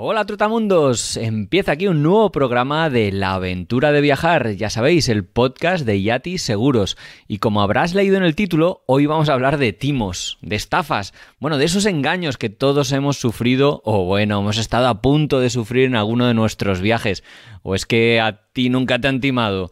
Hola Trotamundos, empieza aquí un nuevo programa de La aventura de viajar, ya sabéis, el podcast de Yati Seguros. Y como habrás leído en el título, hoy vamos a hablar de timos, de estafas, bueno, de esos engaños que todos hemos sufrido o bueno, hemos estado a punto de sufrir en alguno de nuestros viajes. ¿O es que a ti nunca te han timado?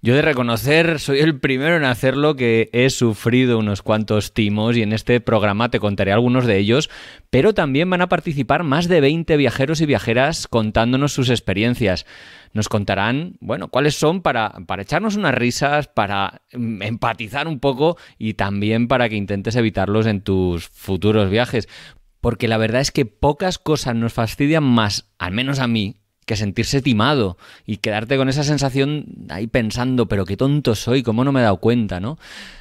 Yo de reconocer, soy el primero en hacerlo, que he sufrido unos cuantos timos y en este programa te contaré algunos de ellos, pero también van a participar más de 20 viajeros y viajeras contándonos sus experiencias. Nos contarán, bueno, cuáles son para, para echarnos unas risas, para mm, empatizar un poco y también para que intentes evitarlos en tus futuros viajes. Porque la verdad es que pocas cosas nos fastidian más, al menos a mí, que sentirse timado y quedarte con esa sensación ahí pensando, pero qué tonto soy, cómo no me he dado cuenta, ¿no?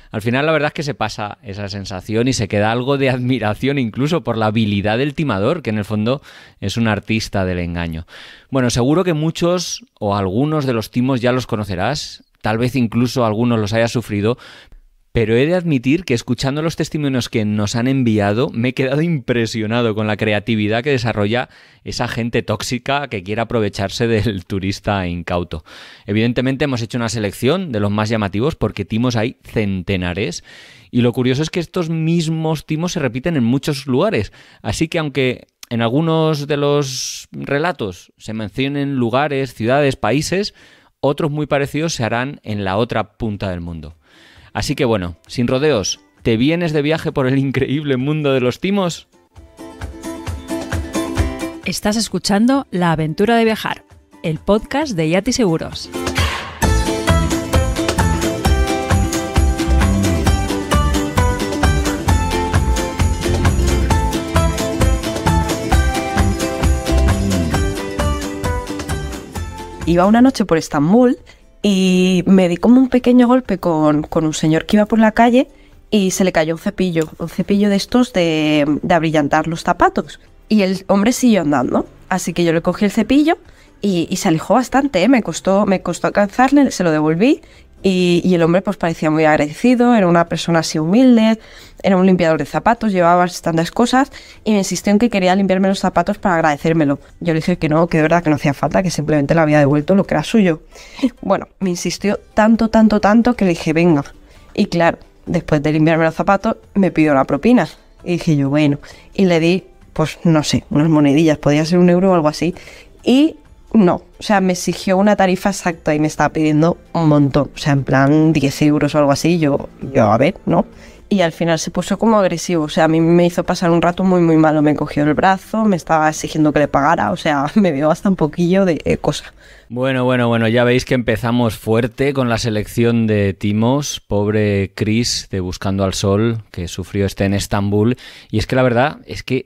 Al final la verdad es que se pasa esa sensación y se queda algo de admiración incluso por la habilidad del timador, que en el fondo es un artista del engaño. Bueno, seguro que muchos o algunos de los timos ya los conocerás, tal vez incluso algunos los hayas sufrido, pero he de admitir que escuchando los testimonios que nos han enviado, me he quedado impresionado con la creatividad que desarrolla esa gente tóxica que quiere aprovecharse del turista incauto. Evidentemente hemos hecho una selección de los más llamativos porque timos hay centenares y lo curioso es que estos mismos timos se repiten en muchos lugares, así que aunque en algunos de los relatos se mencionen lugares, ciudades, países, otros muy parecidos se harán en la otra punta del mundo. Así que bueno, sin rodeos, ¿te vienes de viaje por el increíble mundo de los timos? Estás escuchando La aventura de viajar, el podcast de Yati Seguros. Iba una noche por Estambul y me di como un pequeño golpe con, un señor que iba por la calle y se le cayó un cepillo, un cepillo de estos de, de abrillantar los zapatos. Y el hombre siguió andando, así que yo le cogí el cepillo y, se alejó bastante, ¿eh? me, costó, me costó alcanzarle, se lo devolví y, y, el hombre pues parecía muy agradecido, era una persona así humilde, era un limpiador de zapatos, llevaba tantas cosas y me insistió en que quería limpiarme los zapatos para agradecérmelo. Yo le dije que no, que de verdad que no hacía falta, que simplemente le había devuelto lo que era suyo. Bueno, me insistió tanto, tanto, tanto que le dije, venga. Y claro, después de limpiarme los zapatos, me pidió la propina. Y dije yo, bueno, y le di, pues no sé, unas monedillas, podía ser un euro o algo así. Y no, o sea, me exigió una tarifa exacta y me estaba pidiendo un montón, o sea, en plan 10 euros o algo así, yo, yo a ver, ¿no? y al final se puso como agresivo. O sea, a mí me hizo pasar un rato muy, muy malo. Me cogió el brazo, me estaba exigiendo que le pagara. O sea, me dio hasta un poquillo de eh, cosa. Bueno, bueno, bueno, ya veis que empezamos fuerte con la selección de Timos, pobre Chris de Buscando al Sol, que sufrió este en Estambul. Y es que la verdad es que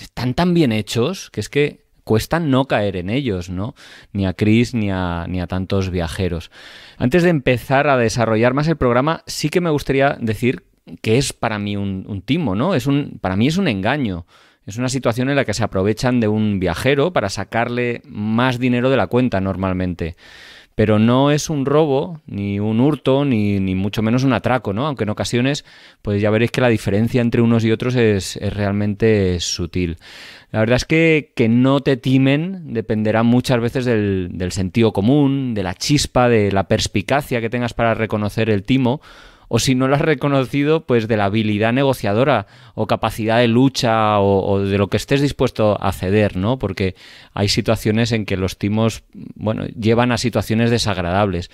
están tan bien hechos que es que cuesta no caer en ellos, ¿no? Ni a Chris ni a, ni a tantos viajeros. Antes de empezar a desarrollar más el programa, sí que me gustaría decir que es para mí un, timo, ¿no? Es un, para mí es un engaño. Es una situación en la que se aprovechan de un viajero para sacarle más dinero de la cuenta normalmente pero no es un robo, ni un hurto, ni, mucho menos un atraco, ¿no? Aunque en ocasiones, pues ya veréis que la diferencia entre unos y otros es, realmente sutil. La verdad es que que no te timen dependerá muchas veces del, del sentido común, de la chispa, de la perspicacia que tengas para reconocer el timo o si no lo has reconocido, pues de la habilidad negociadora o capacidad de lucha o, de lo que estés dispuesto a ceder, ¿no? Porque hay situaciones en que los timos, bueno, llevan a situaciones desagradables.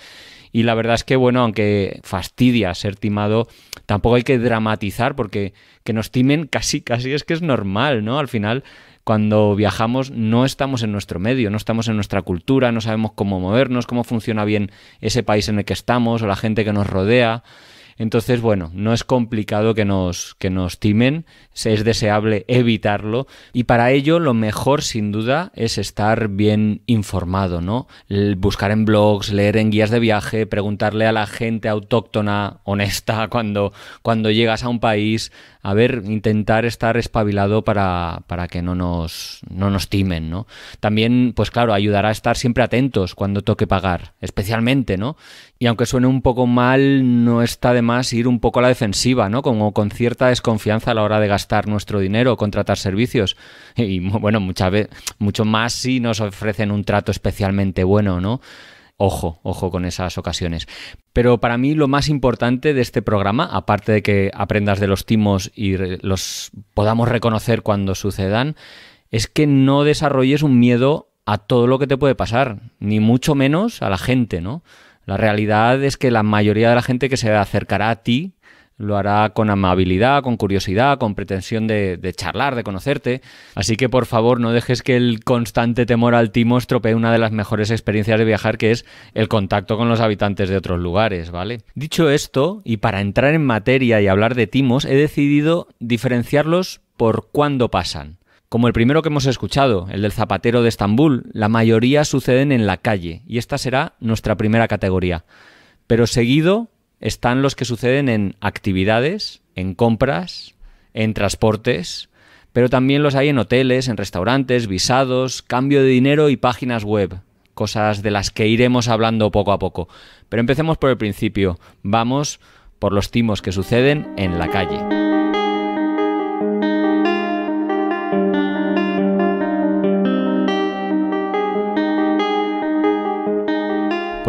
Y la verdad es que, bueno, aunque fastidia ser timado, tampoco hay que dramatizar porque que nos timen casi, casi es que es normal, ¿no? Al final, cuando viajamos no estamos en nuestro medio, no estamos en nuestra cultura, no sabemos cómo movernos, cómo funciona bien ese país en el que estamos o la gente que nos rodea. Entonces, bueno, no es complicado que nos, que nos timen, es deseable evitarlo y para ello lo mejor sin duda es estar bien informado, ¿no? Buscar en blogs, leer en guías de viaje, preguntarle a la gente autóctona, honesta, cuando, cuando llegas a un país, a ver, intentar estar espabilado para, para que no nos, no nos timen, ¿no? También, pues claro, ayudará a estar siempre atentos cuando toque pagar, especialmente, ¿no? Y aunque suene un poco mal, no está de más ir un poco a la defensiva, ¿no? Como con cierta desconfianza a la hora de gastar nuestro dinero, o contratar servicios. Y bueno, muchas veces, mucho más si nos ofrecen un trato especialmente bueno, ¿no? Ojo, ojo con esas ocasiones. Pero para mí lo más importante de este programa, aparte de que aprendas de los timos y los podamos reconocer cuando sucedan, es que no desarrolles un miedo a todo lo que te puede pasar, ni mucho menos a la gente, ¿no? La realidad es que la mayoría de la gente que se acercará a ti lo hará con amabilidad, con curiosidad, con pretensión de, charlar, de conocerte. Así que por favor no dejes que el constante temor al timo estropee una de las mejores experiencias de viajar, que es el contacto con los habitantes de otros lugares, ¿vale? Dicho esto, y para entrar en materia y hablar de timos, he decidido diferenciarlos por cuándo pasan. Como el primero que hemos escuchado, el del zapatero de Estambul, la mayoría suceden en la calle y esta será nuestra primera categoría. Pero seguido están los que suceden en actividades, en compras, en transportes, pero también los hay en hoteles, en restaurantes, visados, cambio de dinero y páginas web, cosas de las que iremos hablando poco a poco. Pero empecemos por el principio, vamos por los timos que suceden en la calle.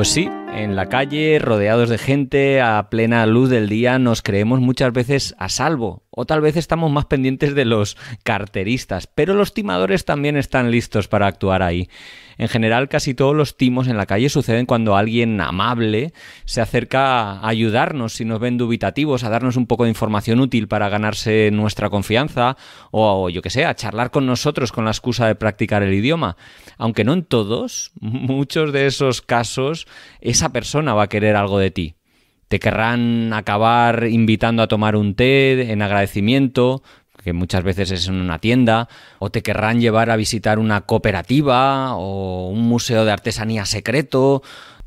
Pues sí, en la calle, rodeados de gente, a plena luz del día, nos creemos muchas veces a salvo, o tal vez estamos más pendientes de los carteristas, pero los timadores también están listos para actuar ahí. En general, casi todos los timos en la calle suceden cuando alguien amable se acerca a ayudarnos si nos ven dubitativos, a darnos un poco de información útil para ganarse nuestra confianza o, yo que sé, a charlar con nosotros con la excusa de practicar el idioma. Aunque no en todos, muchos de esos casos, esa persona va a querer algo de ti. Te querrán acabar invitando a tomar un té en agradecimiento, que muchas veces es en una tienda, o te querrán llevar a visitar una cooperativa o un museo de artesanía secreto,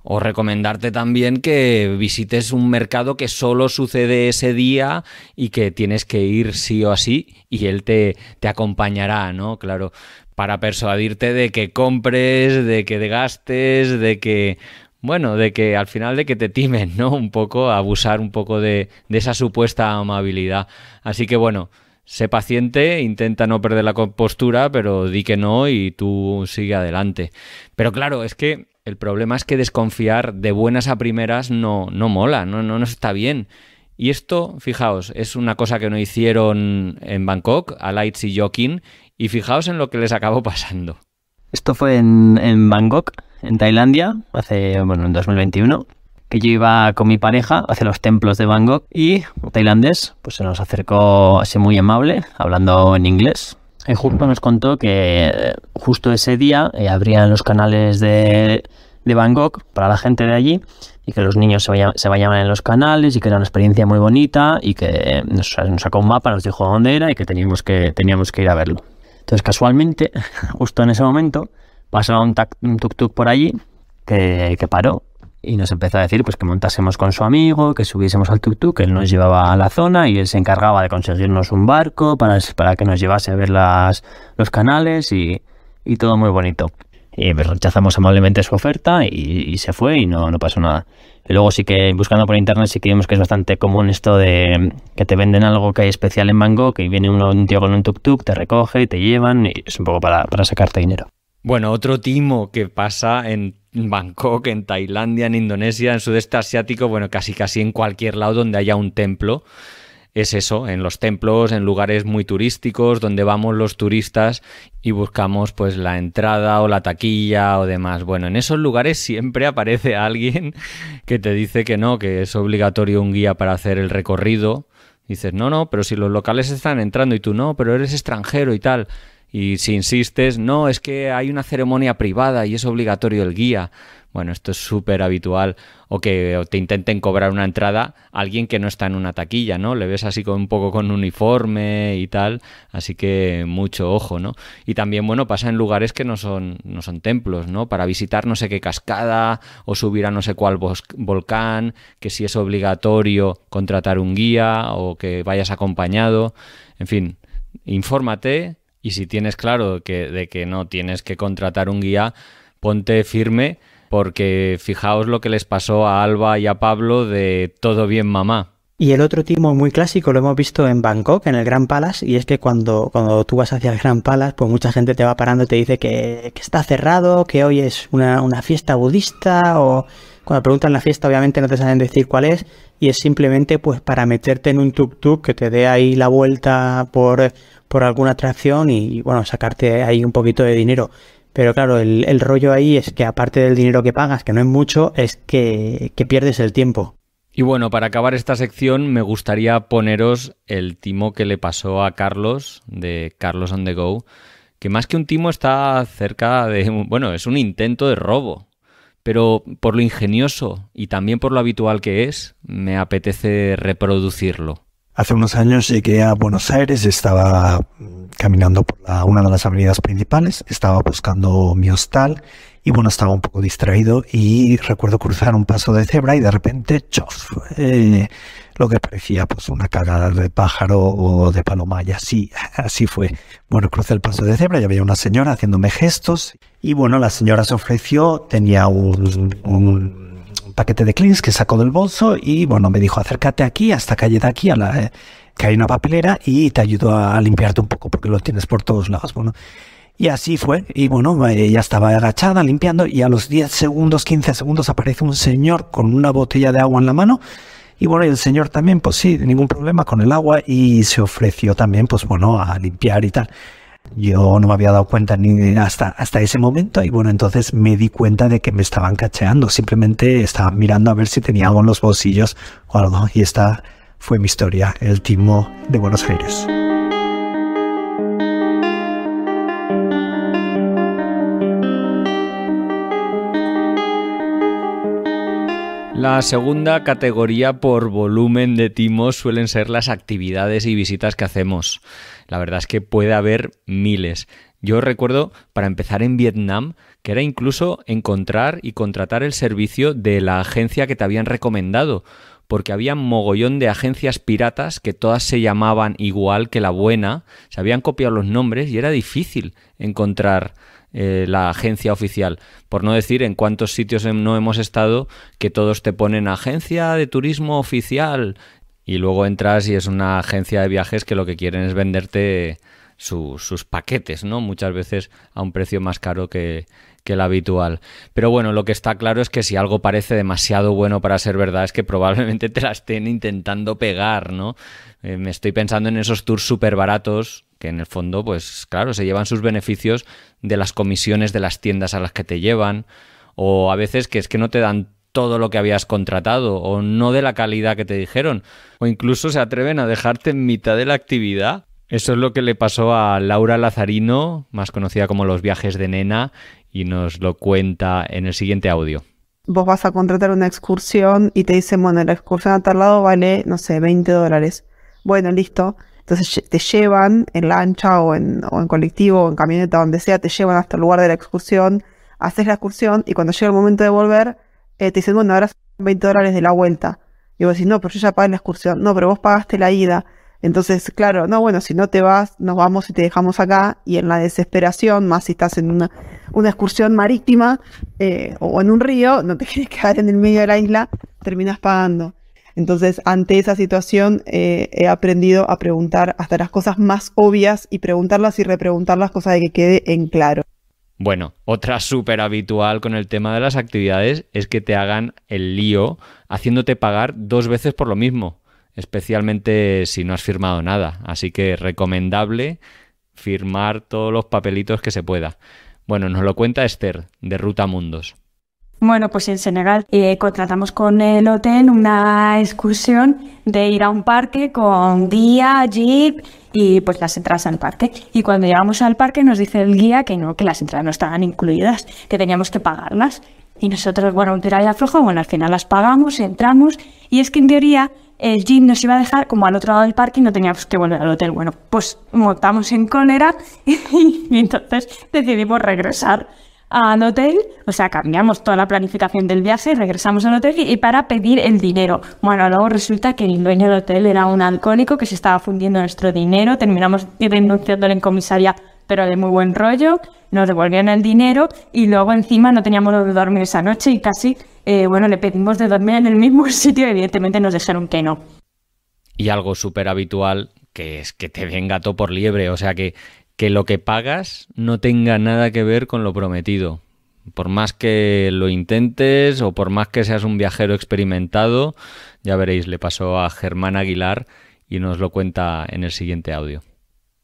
o recomendarte también que visites un mercado que solo sucede ese día y que tienes que ir sí o así y él te, acompañará, ¿no? Claro, para persuadirte de que compres, de que gastes, de que bueno, de que al final de que te timen, ¿no? Un poco, abusar un poco de, de, esa supuesta amabilidad. Así que bueno, sé paciente, intenta no perder la compostura, pero di que no y tú sigue adelante. Pero claro, es que el problema es que desconfiar de buenas a primeras no, no mola, no, no, está bien. Y esto, fijaos, es una cosa que no hicieron en Bangkok, a Lights y Jokin, y fijaos en lo que les acabó pasando. Esto fue en, en Bangkok, en Tailandia, hace, bueno, en 2021 que yo iba con mi pareja hacia los templos de Bangkok y un tailandés pues se nos acercó así muy amable, hablando en inglés. Y justo nos contó que justo ese día eh, abrían los canales de, Bangkok para la gente de allí y que los niños se, vayan se, vayan en los canales y que era una experiencia muy bonita y que nos, sacó un mapa, nos dijo dónde era y que teníamos que, teníamos que ir a verlo. Entonces casualmente, justo en ese momento, pasaba un tuk-tuk por allí que paró y nos empezó a decir pues que montásemos con su amigo, que subiésemos al tuk-tuk, que él nos llevaba a la zona y él se encargaba de conseguirnos un barco para, para que nos llevase a ver las, los canales y, y todo muy bonito. Y pues rechazamos amablemente su oferta y, se fue y no, no pasó nada. Y luego sí que buscando por internet sí que vimos que es bastante común esto de que te venden algo que hay especial en Bangkok y viene un tío con un tuk-tuk, te recoge y te llevan y es un poco para, para sacarte dinero. Bueno, otro timo que pasa en Bangkok, en Tailandia, en Indonesia, en sudeste asiático, bueno, casi casi en cualquier lado donde haya un templo. Es eso, en los templos, en lugares muy turísticos, donde vamos los turistas y buscamos pues la entrada o la taquilla o demás. Bueno, en esos lugares siempre aparece alguien que te dice que no, que es obligatorio un guía para hacer el recorrido. Dices, no, no, pero si los locales están entrando y tú no, pero eres extranjero y tal. Y si insistes, no, es que hay una ceremonia privada y es obligatorio el guía. Bueno, esto es súper habitual. O que te intenten cobrar una entrada alguien que no está en una taquilla, ¿no? Le ves así con, un poco con uniforme y tal. Así que mucho ojo, ¿no? Y también, bueno, pasa en lugares que no son, no son templos, ¿no? Para visitar no sé qué cascada o subir a no sé cuál volcán, que si es obligatorio contratar un guía o que vayas acompañado. En fin, infórmate y si tienes claro que, de que no tienes que contratar un guía, ponte firme porque fijaos lo que les pasó a Alba y a Pablo de todo bien mamá. Y el otro timo muy clásico lo hemos visto en Bangkok, en el Gran Palace, y es que cuando, tú vas hacia el Gran Palace, pues mucha gente te va parando y te dice que, está cerrado, que hoy es una, fiesta budista, o cuando preguntan la fiesta obviamente no te saben decir cuál es, y es simplemente pues para meterte en un tuk-tuk que te dé ahí la vuelta por por alguna atracción y, bueno, sacarte ahí un poquito de dinero. Pero claro, el, rollo ahí es que aparte del dinero que pagas, que no es mucho, es que, que pierdes el tiempo. Y bueno, para acabar esta sección me gustaría poneros el timo que le pasó a Carlos de Carlos on the Go, que más que un timo está cerca de, bueno, es un intento de robo, pero por lo ingenioso y también por lo habitual que es, me apetece reproducirlo. Hace unos años llegué a Buenos Aires, estaba caminando por una de las avenidas principales, estaba buscando mi hostal y bueno, estaba un poco distraído y recuerdo cruzar un paso de cebra y de repente, chof, eh, lo que parecía pues una cagada de pájaro o de paloma así, así fue. Bueno, crucé el paso de cebra y había una señora haciéndome gestos y bueno, la señora se ofreció, tenía un, un paquete de cleans que sacó del bolso y bueno, me dijo acércate aquí, hasta calle de aquí, a la, que eh, hay una papelera y te ayudo a limpiarte un poco porque lo tienes por todos lados. Bueno, y así fue. Y bueno, ella eh, estaba agachada limpiando y a los 10 segundos, 15 segundos aparece un señor con una botella de agua en la mano. Y bueno, el señor también, pues sí, ningún problema con el agua y se ofreció también, pues bueno, a limpiar y tal. Yo no me había dado cuenta ni hasta, hasta ese momento y bueno, entonces me di cuenta de que me estaban cacheando. Simplemente estaba mirando a ver si tenía algo en los bolsillos o algo y esta fue mi historia, el timo de Buenos Aires. La segunda categoría por volumen de timos suelen ser las actividades y visitas que hacemos. La verdad es que puede haber miles. Yo recuerdo, para empezar en Vietnam, que era incluso encontrar y contratar el servicio de la agencia que te habían recomendado, porque había mogollón de agencias piratas que todas se llamaban igual que la buena, se habían copiado los nombres y era difícil encontrar eh, la agencia oficial. Por no decir en cuántos sitios no hemos estado que todos te ponen agencia de turismo oficial y luego entras y es una agencia de viajes que lo que quieren es venderte sus paquetes, ¿no? Muchas veces a un precio más caro que, el habitual. Pero bueno, lo que está claro es que si algo parece demasiado bueno para ser verdad es que probablemente te la estén intentando pegar, ¿no? Eh, me estoy pensando en esos tours súper baratos que en el fondo, pues claro, se llevan sus beneficios de las comisiones de las tiendas a las que te llevan, o a veces que es que no te dan todo lo que habías contratado, o no de la calidad que te dijeron, o incluso se atreven a dejarte en mitad de la actividad. Eso es lo que le pasó a Laura Lazarino, más conocida como Los viajes de nena, y nos lo cuenta en el siguiente audio vos vas a contratar una excursión y te dicen, bueno, la excursión a tal lado vale, no sé, 20 dólares. Bueno, listo. Entonces te llevan en lancha o en, o en colectivo o en camioneta, donde sea, te llevan hasta el lugar de la excursión, haces la excursión y cuando llega el momento de volver, eh, te dicen, bueno, ahora son 20 dólares de la vuelta. Y vos decís, no, pero yo ya pagué la excursión. No, pero vos pagaste la ida. Entonces, claro, no, bueno, si no te vas, nos vamos y te dejamos acá. Y en la desesperación, más si estás en una, excursión marítima eh, o en un río, no te quieres quedar en el medio de la isla, terminas pagando. Entonces, ante esa situación, eh, he aprendido a preguntar hasta las cosas más obvias y preguntarlas y repreguntarlas, cosa de que quede en claro. Bueno, otra súper habitual con el tema de las actividades es que te hagan el lío haciéndote pagar dos veces por lo mismo, especialmente si no has firmado nada. Así que recomendable firmar todos los papelitos que se pueda. Bueno, nos lo cuenta Esther de Ruta Mundos. Bueno, pues en Senegal eh, contratamos con el hotel una excursión de ir a un parque con guía, jeep y pues las entradas al parque. Y cuando llegamos al parque nos dice el guía que no, que las entradas no estaban incluidas, que teníamos que pagarlas. Y nosotros, bueno, un tirar de bueno, al final las pagamos, entramos. Y es que en teoría el jeep nos iba a dejar como al otro lado del parque y no teníamos que volver al hotel. Bueno, pues montamos en cólera y entonces decidimos regresar al hotel, o sea, cambiamos toda la planificación del viaje, regresamos al hotel y, para pedir el dinero. Bueno, luego resulta que el dueño del hotel era un alcohólico que se estaba fundiendo nuestro dinero, terminamos denunciándole en comisaría pero de muy buen rollo, nos devolvieron el dinero y luego encima no teníamos donde dormir esa noche y casi, eh, bueno, le pedimos de dormir en el mismo sitio, y evidentemente nos dejaron que no. Y algo súper habitual, que es que te venga gato por liebre, o sea que que lo que pagas no tenga nada que ver con lo prometido. Por más que lo intentes o por más que seas un viajero experimentado, ya veréis, le pasó a Germán Aguilar y nos lo cuenta en el siguiente audio.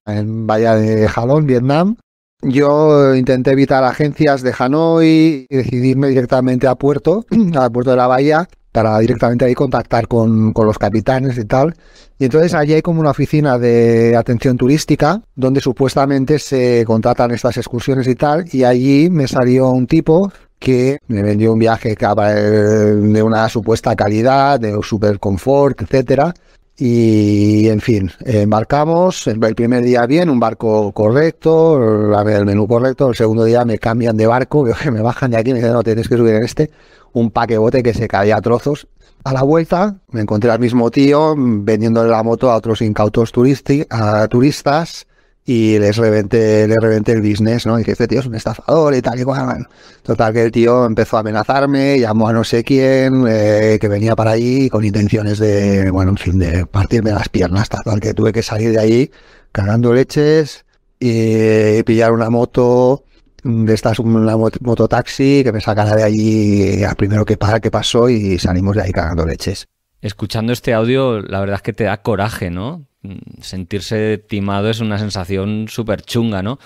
En Bahía de Jalón, Vietnam, yo intenté evitar agencias de Hanoi y decidirme directamente a Puerto, a Puerto de la Bahía, para directamente ahí contactar con, con, los capitanes y tal. Y entonces allí hay como una oficina de atención turística donde supuestamente se contratan estas excursiones y tal. Y allí me salió un tipo que me vendió un viaje de una supuesta calidad, de super confort, etcétera. Y en fin, embarcamos el primer día bien, un barco correcto, el menú correcto. El segundo día me cambian de barco, que me bajan de aquí, me dicen, no, tienes que subir en este un paquebote que se caía a trozos. A la vuelta me encontré al mismo tío vendiéndole la moto a otros incautos a turistas y les reventé, les reventé el business, ¿no? dije, este tío es un estafador y tal y cual. Total, que el tío empezó a amenazarme, llamó a no sé quién, eh, que venía para allí con intenciones de, bueno, en fin, de partirme las piernas, tal, que tuve que salir de ahí cagando leches y pillar una moto de estas una mototaxi que me sacara de allí al primero que para que pasó y salimos de ahí cagando leches. Escuchando este audio, la verdad es que te da coraje, ¿no? Mm, sentirse timado es una sensación súper chunga, ¿no?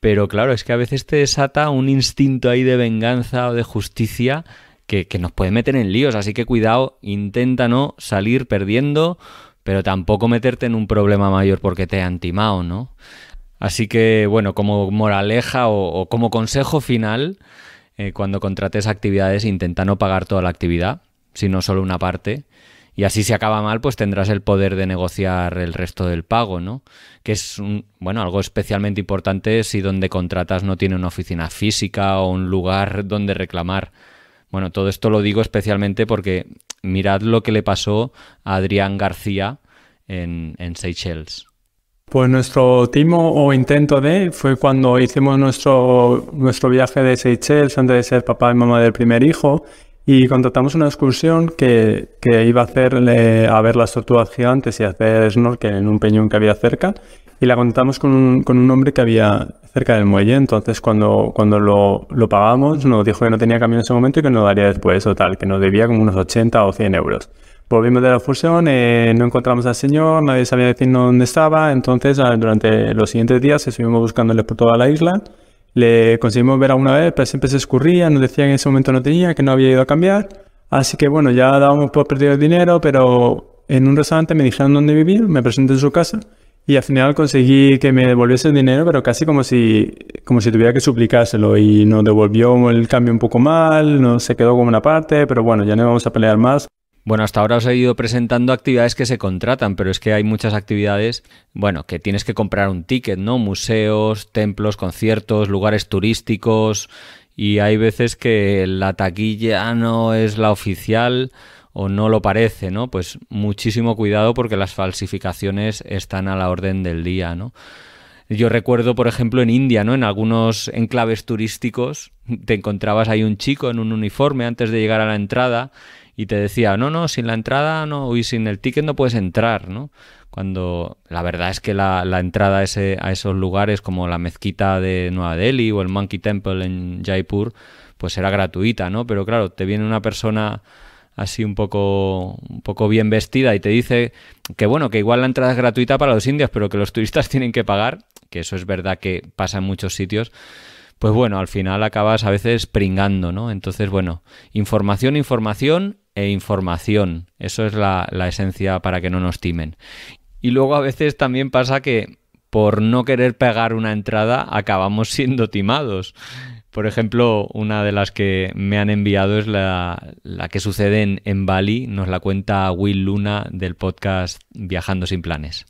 Pero claro, es que a veces te desata un instinto ahí de venganza o de justicia que, que nos puede meter en líos. Así que cuidado, intenta no salir perdiendo, pero tampoco meterte en un problema mayor porque te han timado, ¿no? Así que, bueno, como moraleja o, como consejo final, eh, cuando contrates actividades, intenta no pagar toda la actividad, sino solo una parte. Y así si acaba mal, pues tendrás el poder de negociar el resto del pago, ¿no? Que es bueno, algo especialmente importante si donde contratas no tiene una oficina física o un lugar donde reclamar. Bueno, todo esto lo digo especialmente porque mirad lo que le pasó a Adrián García en Seychelles. Pues nuestro timo o intento de fue cuando hicimos nuestro, nuestro viaje de Seychelles antes de ser papá y mamá del primer hijo y contratamos una excursión que, que iba a hacerle eh, a ver las tortugas gigantes y hacer snorkel en un peñón que había cerca y la contratamos con un, con un hombre que había cerca del muelle, entonces cuando, cuando lo, lo pagamos nos dijo que no tenía camión en ese momento y que nos daría después, o tal, que nos debía como unos 80 o 100 euros. Volvimos de la fusión, eh, no encontramos al señor, nadie sabía decirnos dónde estaba, entonces ah, durante los siguientes días estuvimos buscándole por toda la isla. Le conseguimos ver alguna vez, pero pues, siempre se escurría, nos decía que en ese momento no tenía, que no había ido a cambiar. Así que bueno, ya dábamos por perdido el dinero, pero en un restaurante me dijeron dónde vivir, me presenté en su casa y al final conseguí que me devolviese el dinero, pero casi como si, como si tuviera que suplicárselo y nos devolvió el cambio un poco mal, no se quedó como una parte, pero bueno, ya no vamos a pelear más. Bueno, hasta ahora os he ido presentando actividades que se contratan, pero es que hay muchas actividades, bueno, que tienes que comprar un ticket, ¿no? Museos, templos, conciertos, lugares turísticos y hay veces que la taquilla no es la oficial o no lo parece, ¿no? Pues muchísimo cuidado porque las falsificaciones están a la orden del día, ¿no? Yo recuerdo, por ejemplo, en India, ¿no? En algunos enclaves turísticos te encontrabas ahí un chico en un uniforme antes de llegar a la entrada y te decía, no, no, sin la entrada no, y sin el ticket no puedes entrar, ¿no? Cuando la verdad es que la, entrada a, ese, a esos lugares como la mezquita de Nueva Delhi o el Monkey Temple en Jaipur, pues era gratuita, ¿no? Pero claro, te viene una persona así un poco, un poco bien vestida y te dice que bueno, que igual la entrada es gratuita para los indios, pero que los turistas tienen que pagar, que eso es verdad que pasa en muchos sitios, pues bueno, al final acabas a veces pringando, ¿no? Entonces, bueno, información, información e información. Eso es la, esencia para que no nos timen. Y luego a veces también pasa que por no querer pegar una entrada acabamos siendo timados. Por ejemplo, una de las que me han enviado es la, que sucede en, en, Bali, nos la cuenta Will Luna del podcast Viajando sin planes.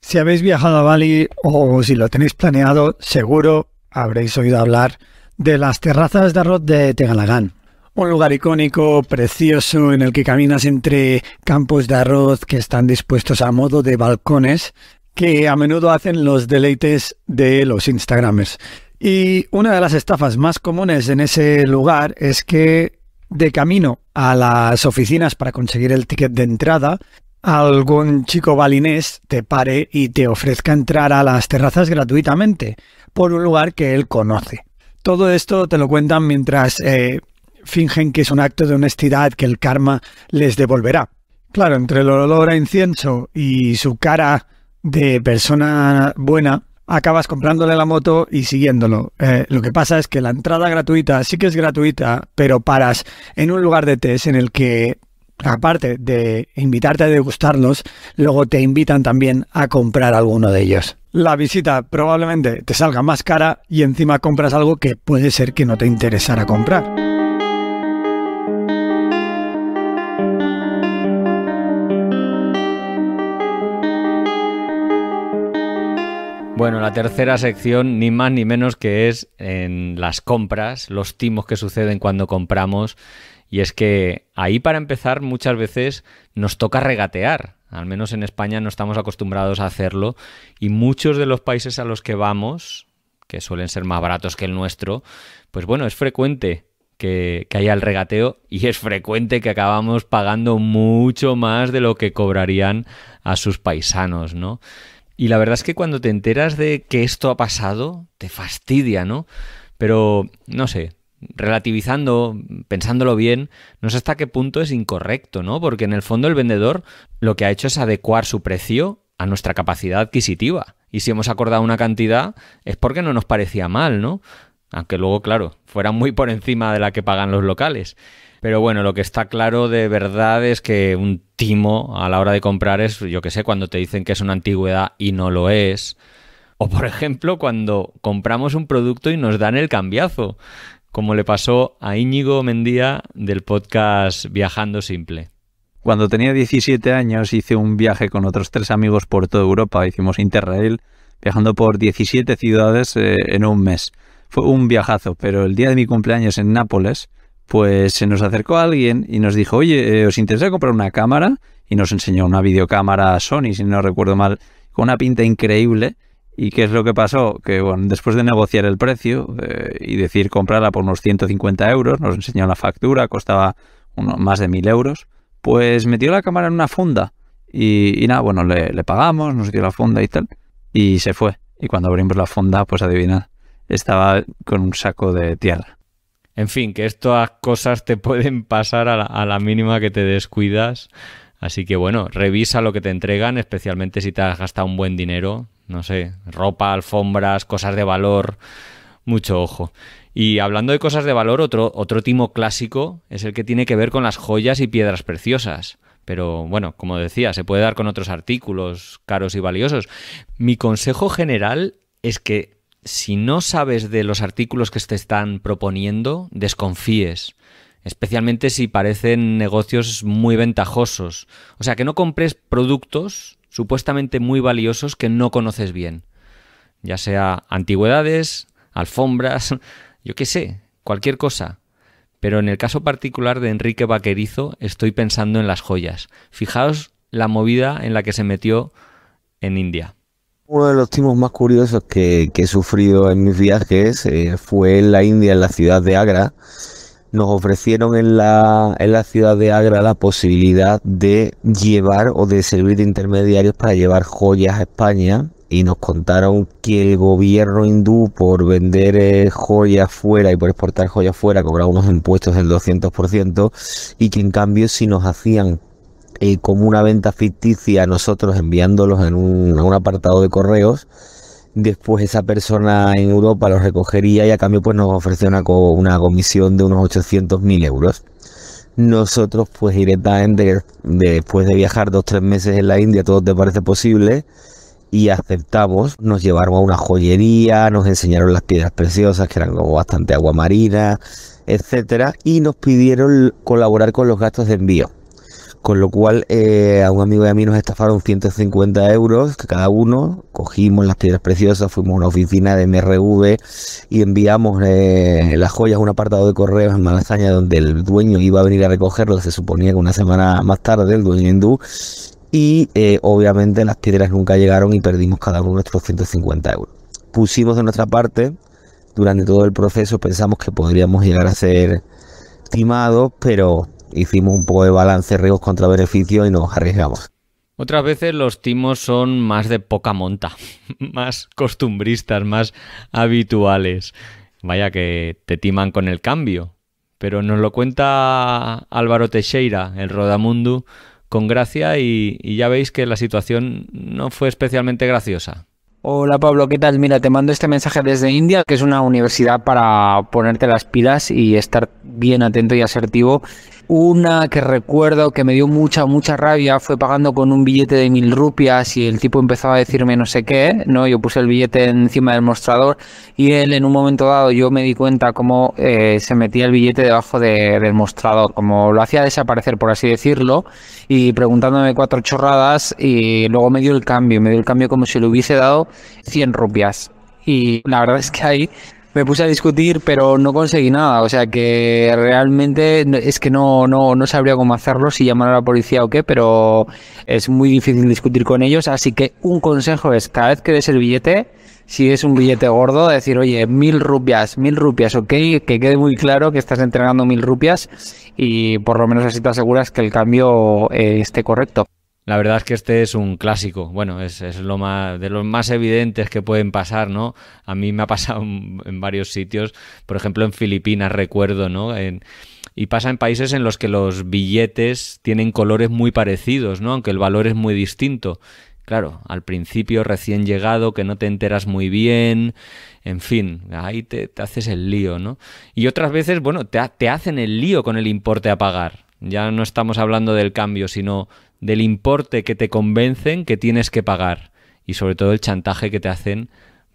Si habéis viajado a Bali o si lo tenéis planeado, seguro habréis oído hablar de las terrazas de arroz de Tegalagán. Un lugar icónico, precioso, en el que caminas entre campos de arroz que están dispuestos a modo de balcones, que a menudo hacen los deleites de los Instagramers. Y una de las estafas más comunes en ese lugar es que de camino a las oficinas para conseguir el ticket de entrada, algún chico balinés te pare y te ofrezca entrar a las terrazas gratuitamente por un lugar que él conoce. Todo esto te lo cuentan mientras eh, fingen que es un acto de honestidad que el karma les devolverá. Claro, entre el olor a incienso y su cara de persona buena, acabas comprándole la moto y siguiéndolo. Eh, lo que pasa es que la entrada gratuita sí que es gratuita, pero paras en un lugar de test en el que, aparte de invitarte a degustarlos, luego te invitan también a comprar alguno de ellos. La visita probablemente te salga más cara y encima compras algo que puede ser que no te interesara comprar. Bueno, la tercera sección, ni más ni menos que es en las compras, los timos que suceden cuando compramos. Y es que ahí para empezar muchas veces nos toca regatear. Al menos en España no estamos acostumbrados a hacerlo. Y muchos de los países a los que vamos, que suelen ser más baratos que el nuestro, pues bueno, es frecuente que, haya el regateo y es frecuente que acabamos pagando mucho más de lo que cobrarían a sus paisanos, ¿no? Y la verdad es que cuando te enteras de que esto ha pasado, te fastidia, ¿no? Pero, no sé, relativizando, pensándolo bien, no sé hasta qué punto es incorrecto, ¿no? Porque en el fondo el vendedor lo que ha hecho es adecuar su precio a nuestra capacidad adquisitiva. Y si hemos acordado una cantidad es porque no nos parecía mal, ¿no? Aunque luego, claro, fuera muy por encima de la que pagan los locales. Pero bueno, lo que está claro de verdad es que un timo a la hora de comprar es, yo que sé, cuando te dicen que es una antigüedad y no lo es. O por ejemplo, cuando compramos un producto y nos dan el cambiazo, como le pasó a Íñigo Mendía del podcast Viajando Simple. Cuando tenía 17 años hice un viaje con otros tres amigos por toda Europa, hicimos Interrail, viajando por 17 ciudades eh, en un mes. Fue un viajazo, pero el día de mi cumpleaños en Nápoles pues se nos acercó alguien y nos dijo, oye, eh, ¿os interesa comprar una cámara? Y nos enseñó una videocámara Sony, si no recuerdo mal, con una pinta increíble. ¿Y qué es lo que pasó? Que bueno, después de negociar el precio eh, y decir comprarla por unos 150 euros, nos enseñó la factura, costaba más de 1000 euros, pues metió la cámara en una funda. Y, nada, bueno, le, pagamos, nos dio la funda y tal, y se fue. Y cuando abrimos la funda, pues adivina, estaba con un saco de tierra. En fin, que estas cosas te pueden pasar a la, mínima que te descuidas. Así que bueno, revisa lo que te entregan, especialmente si te has gastado un buen dinero, no sé, ropa, alfombras, cosas de valor, mucho ojo. Y hablando de cosas de valor, otro, otro timo clásico es el que tiene que ver con las joyas y piedras preciosas. Pero bueno, como decía, se puede dar con otros artículos caros y valiosos. Mi consejo general es que si no sabes de los artículos que te están proponiendo, desconfíes especialmente si parecen negocios muy ventajosos. O sea, que no compres productos supuestamente muy valiosos que no conoces bien, ya sea antigüedades, alfombras, yo qué sé, cualquier cosa. Pero en el caso particular de Enrique Vaquerizo estoy pensando en las joyas. Fijaos la movida en la que se metió en India. Uno de los timos más curiosos que, he sufrido en mis viajes eh, fue en la India, en la ciudad de Agra. Nos ofrecieron en la, ciudad de Agra la posibilidad de llevar o de servir de intermediarios para llevar joyas a España y nos contaron que el gobierno hindú por vender eh, joyas fuera y por exportar joyas fuera cobraba unos impuestos del 200% y que en cambio si nos hacían como una venta ficticia nosotros enviándolos en un, apartado de correos después esa persona en Europa los recogería y a cambio pues nos ofrecía una, una comisión de unos 800.000 euros. Nosotros pues directamente después de viajar dos o tres meses en la India, todo te parece posible y aceptamos, nos llevaron a una joyería, nos enseñaron las piedras preciosas que eran como bastante marina, etcétera y nos pidieron colaborar con los gastos de envío con lo cual, eh, a un amigo de a mí nos estafaron 150 euros que cada uno. Cogimos las piedras preciosas, fuimos a una oficina de MRV y enviamos eh, las joyas a un apartado de correos en Malasaña donde el dueño iba a venir a recogerlo. Se suponía que una semana más tarde, el dueño hindú. Y eh, obviamente las piedras nunca llegaron y perdimos cada uno nuestros 150 euros. Pusimos de nuestra parte, durante todo el proceso pensamos que podríamos llegar a ser timados, pero hicimos un poco de balance riesgos contra beneficios y nos arriesgamos. Otras veces los timos son más de poca monta, más costumbristas, más habituales. Vaya que te timan con el cambio. Pero nos lo cuenta Álvaro Teixeira, el Rodamundo, con gracia y, y ya veis que la situación no fue especialmente graciosa. Hola Pablo, ¿qué tal? Mira, te mando este mensaje desde India, que es una universidad para ponerte las pilas y estar bien atento y asertivo una que recuerdo que me dio mucha, mucha rabia fue pagando con un billete de mil rupias y el tipo empezaba a decirme no sé qué, ¿no? Yo puse el billete encima del mostrador y él en un momento dado yo me di cuenta cómo eh, se metía el billete debajo del mostrador, como lo hacía desaparecer, por así decirlo, y preguntándome cuatro chorradas y luego me dio el cambio, me dio el cambio como si le hubiese dado 100 rupias. Y la verdad es que ahí me puse a discutir, pero no conseguí nada. O sea que realmente es que no, no, no sabría cómo hacerlo, si llamar a la policía o qué, pero es muy difícil discutir con ellos. Así que un consejo es, cada vez que des el billete, si es un billete gordo, decir, oye, mil rupias, mil rupias, ok, que quede muy claro que estás entregando mil rupias y por lo menos así te aseguras que el cambio eh, esté correcto. La verdad es que este es un clásico. Bueno, es, lo más, de los más evidentes que pueden pasar, ¿no? A mí me ha pasado en varios sitios, por ejemplo en Filipinas, recuerdo, ¿no? y pasa en países en los que los billetes tienen colores muy parecidos, ¿no? Aunque el valor es muy distinto. Claro, al principio recién llegado, que no te enteras muy bien, en fin, ahí te, haces el lío, ¿no? Y otras veces, bueno, te, te hacen el lío con el importe a pagar. Ya no estamos hablando del cambio, sino del importe que te convencen que tienes que pagar y sobre todo el chantaje que te hacen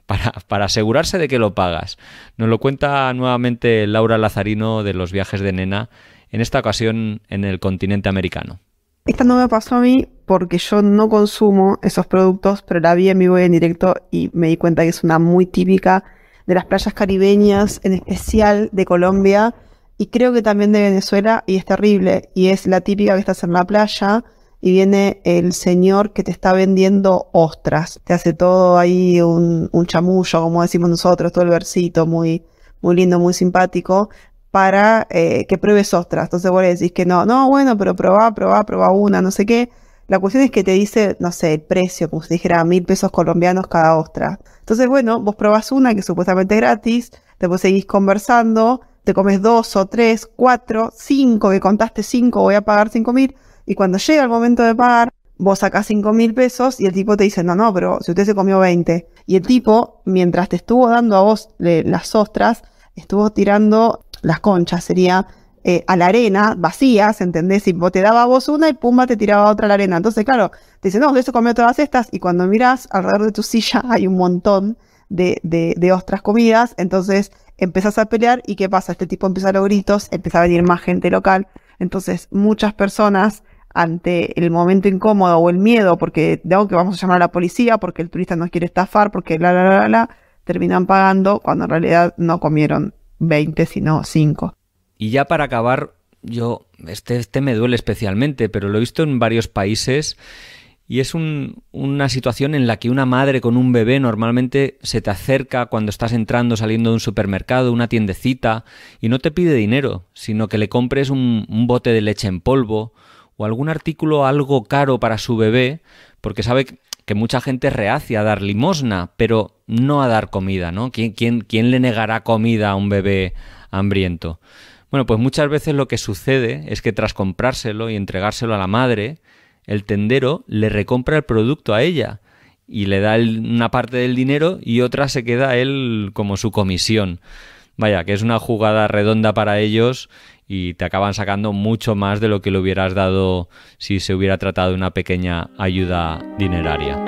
para, asegurarse de que lo pagas. Nos lo cuenta nuevamente Laura Lazarino de los viajes de nena, en esta ocasión en el continente americano. Esta no me pasó a mí porque yo no consumo esos productos, pero la vi en mi y en directo y me di cuenta que es una muy típica de las playas caribeñas, en especial de Colombia y creo que también de Venezuela y es terrible. Y es la típica que estás en la playa, y viene el señor que te está vendiendo ostras. Te hace todo ahí un, chamullo, como decimos nosotros, todo el versito muy, muy lindo, muy simpático, para eh, que pruebes ostras. Entonces vos le decís que no, no, bueno, pero probá, probá, probá una, no sé qué. La cuestión es que te dice, no sé, el precio, como si dijera mil pesos colombianos cada ostra. Entonces, bueno, vos probás una que supuestamente es gratis, después seguís conversando, te comes dos o tres, cuatro, cinco, que contaste cinco, voy a pagar cinco mil. Y cuando llega el momento de pagar, vos sacás 5 mil pesos y el tipo te dice, no, no, pero si usted se comió 20. Y el tipo, mientras te estuvo dando a vos las ostras, estuvo tirando las conchas, sería eh, a la arena, vacías, ¿entendés? Y vos te daba a vos una y pumba te tiraba otra a la arena. Entonces, claro, te dice, no, usted se comió todas estas y cuando mirás alrededor de tu silla hay un montón de, ostras comidas, entonces empezás a pelear y ¿qué pasa? Este tipo empieza a los gritos, empieza a venir más gente local. Entonces, muchas personas ante el momento incómodo o el miedo, porque digo que vamos a llamar a la policía, porque el turista nos quiere estafar, porque la, la, la, la, terminan pagando cuando en realidad no comieron 20, sino 5. Y ya para acabar, yo, este, este me duele especialmente, pero lo he visto en varios países y es una situación en la que una madre con un bebé normalmente se te acerca cuando estás entrando, saliendo de un supermercado, una tiendecita, y no te pide dinero, sino que le compres un bote de leche en polvo o algún artículo algo caro para su bebé, porque sabe que mucha gente rehace a dar limosna, pero no a dar comida, ¿no? ¿Quién, quién le negará comida a un bebé hambriento? Bueno, pues muchas veces lo que sucede es que tras comprárselo y entregárselo a la madre, el tendero le recompra el producto a ella y le da una parte del dinero y otra se queda él como su comisión. Vaya, que es una jugada redonda para ellos y te acaban sacando mucho más de lo que le hubieras dado si se hubiera tratado de una pequeña ayuda dineraria.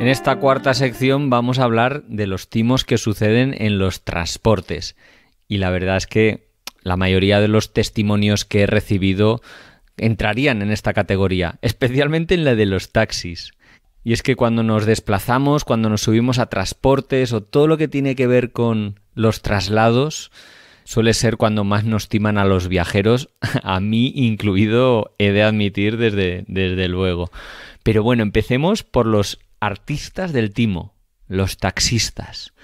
En esta cuarta sección vamos a hablar de los timos que suceden en los transportes. Y la verdad es que la mayoría de los testimonios que he recibido entrarían en esta categoría, especialmente en la de los taxis. Y es que cuando nos desplazamos, cuando nos subimos a transportes o todo lo que tiene que ver con los traslados, suele ser cuando más nos timan a los viajeros, a mí incluido, he de admitir desde, desde luego. Pero bueno, empecemos por los artistas del timo, los taxistas.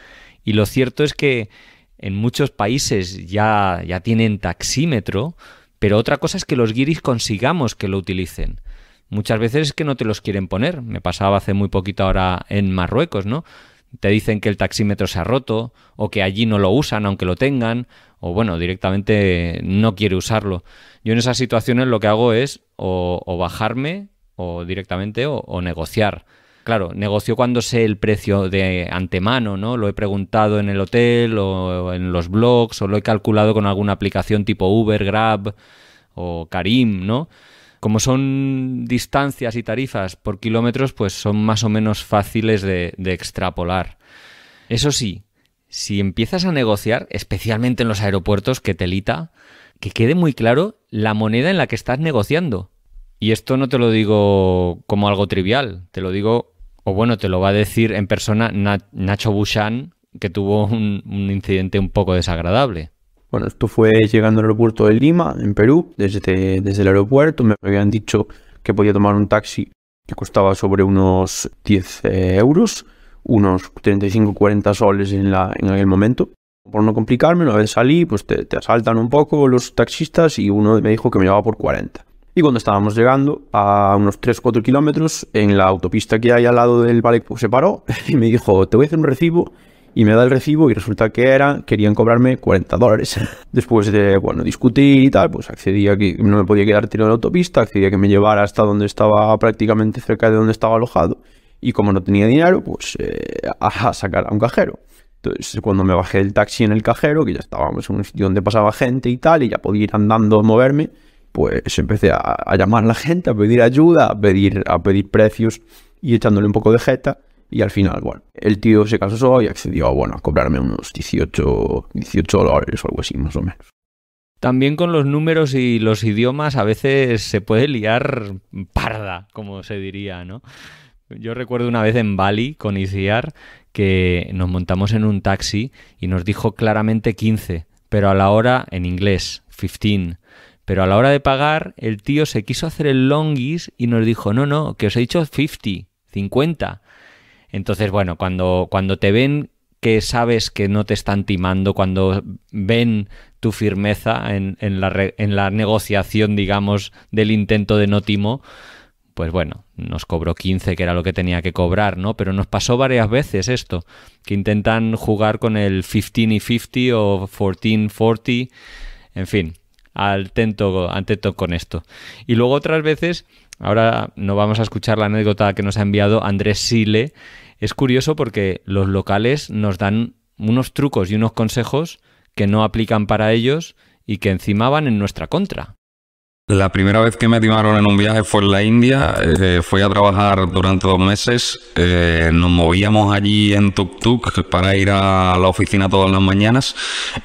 Y lo cierto es que en muchos países ya, ya tienen taxímetro, pero otra cosa es que los guiris consigamos que lo utilicen. Muchas veces es que no te los quieren poner. Me pasaba hace muy poquito ahora en Marruecos, ¿no? Te dicen que el taxímetro se ha roto o que allí no lo usan aunque lo tengan o bueno, directamente no quiere usarlo. Yo en esas situaciones lo que hago es o, bajarme o directamente o negociar. Claro, negocio cuando sé el precio de antemano, ¿no? Lo he preguntado en el hotel o en los blogs o lo he calculado con alguna aplicación tipo Uber, Grab o Karim, ¿no? Como son distancias y tarifas por kilómetros, pues son más o menos fáciles de, extrapolar. Eso sí, si empiezas a negociar, especialmente en los aeropuertos, que te lita, que quede muy claro la moneda en la que estás negociando. Y esto no te lo digo como algo trivial, te lo digo o bueno, te lo va a decir en persona Nacho Buchan, que tuvo un, incidente un poco desagradable. Bueno, esto fue llegando al aeropuerto de Lima, en Perú, desde, desde el aeropuerto. Me habían dicho que podía tomar un taxi que costaba sobre unos 10 eh, euros, unos 35-40 soles en, la, en aquel momento. Por no complicarme, una vez salí, pues te, te, asaltan un poco los taxistas y uno me dijo que me llevaba por 40. Y cuando estábamos llegando a unos 3-4 kilómetros, en la autopista que hay al lado del valet, pues se paró y me dijo, te voy a hacer un recibo. Y me da el recibo y resulta que era, querían cobrarme 40 dólares. Después de, bueno, discutir y tal, pues accedí a que no me podía quedar tirado en la autopista, accedí a que me llevara hasta donde estaba prácticamente cerca de donde estaba alojado. Y como no tenía dinero, pues eh, a sacar a un cajero. Entonces, cuando me bajé del taxi en el cajero, que ya estábamos en un sitio donde pasaba gente y tal, y ya podía ir andando, moverme, pues empecé a, llamar a la gente, a pedir ayuda, a pedir, a pedir precios y echándole un poco de jeta. Y al final, bueno, el tío se casó y accedió, bueno, a cobrarme unos 18, 18 dólares o algo así, más o menos. También con los números y los idiomas a veces se puede liar parda, como se diría, ¿no? Yo recuerdo una vez en Bali con ICIAR que nos montamos en un taxi y nos dijo claramente 15, pero a la hora en inglés, 15. Pero a la hora de pagar, el tío se quiso hacer el longis y nos dijo, no, no, que os he dicho 50, 50. Entonces, bueno, cuando, cuando te ven que sabes que no te están timando, cuando ven tu firmeza en, la, en la negociación, digamos, del intento de no timo, pues bueno, nos cobró 15, que era lo que tenía que cobrar, ¿no? Pero nos pasó varias veces esto, que intentan jugar con el 15 y 50 o 14 40, en fin al tento, al con esto. Y luego otras veces, ahora no vamos a escuchar la anécdota que nos ha enviado Andrés Sile. Es curioso porque los locales nos dan unos trucos y unos consejos que no aplican para ellos y que encima van en nuestra contra. La primera vez que me timaron en un viaje fue en la India. Eh, fui a trabajar durante dos meses. Eh, nos movíamos allí en tuk para ir a la oficina todas las mañanas.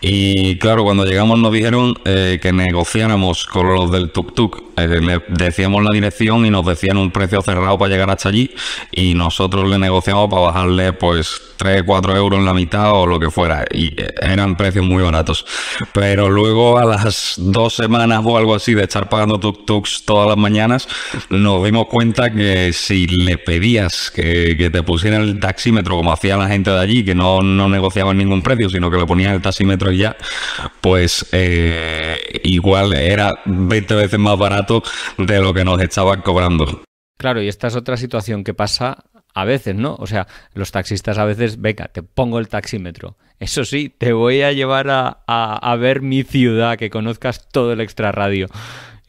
Y claro, cuando llegamos nos dijeron eh, que negociáramos con los del Tuktuk. tuk le decíamos la dirección y nos decían un precio cerrado para llegar hasta allí y nosotros le negociamos para bajarle pues 3, 4 euros en la mitad o lo que fuera. Y eh, eran precios muy baratos. Pero luego a las dos semanas o algo así de estar pagando tuk-tuks todas las mañanas, nos dimos cuenta que si le pedías que, te pusieran el taxímetro como hacía la gente de allí, que no, negociaban ningún precio, sino que le ponían el taxímetro y ya, pues eh, igual era 20 veces más barato de lo que nos estaban cobrando. Claro, y esta es otra situación que pasa a veces, ¿no? O sea, los taxistas a veces, venga, te pongo el taxímetro. Eso sí, te voy a llevar a, ver mi ciudad, que conozcas todo el extrarradio.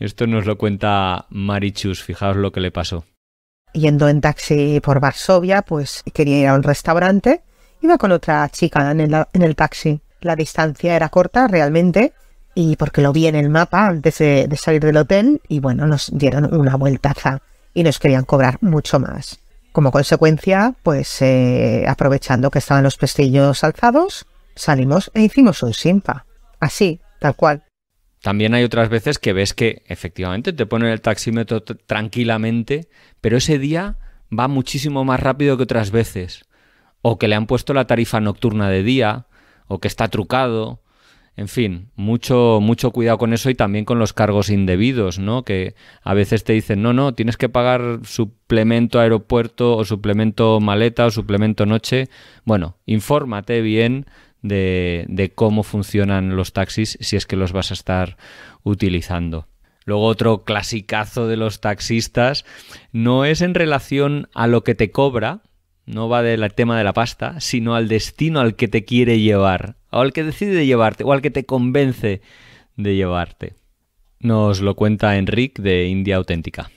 Esto nos lo cuenta Marichus, fijaos lo que le pasó. Yendo en taxi por Varsovia, pues quería ir a un restaurante. Iba con otra chica en el taxi. La distancia era corta realmente y porque lo vi en el mapa antes de, salir del hotel y bueno, nos dieron una vueltaza y nos querían cobrar mucho más. Como consecuencia, pues eh, aprovechando que estaban los pestillos alzados, salimos e hicimos un simpa. Así, tal cual. También hay otras veces que ves que efectivamente te ponen el taxímetro tranquilamente, pero ese día va muchísimo más rápido que otras veces. O que le han puesto la tarifa nocturna de día, o que está trucado, en fin, mucho, mucho cuidado con eso y también con los cargos indebidos, ¿no? Que a veces te dicen, no, no, tienes que pagar suplemento aeropuerto o suplemento maleta o suplemento noche. Bueno, infórmate bien de, de cómo funcionan los taxis si es que los vas a estar utilizando. Luego otro clasicazo de los taxistas no es en relación a lo que te cobra, no va del tema de la pasta, sino al destino al que te quiere llevar o al que decide llevarte, o al que te convence de llevarte. Nos lo cuenta Enric de India Auténtica.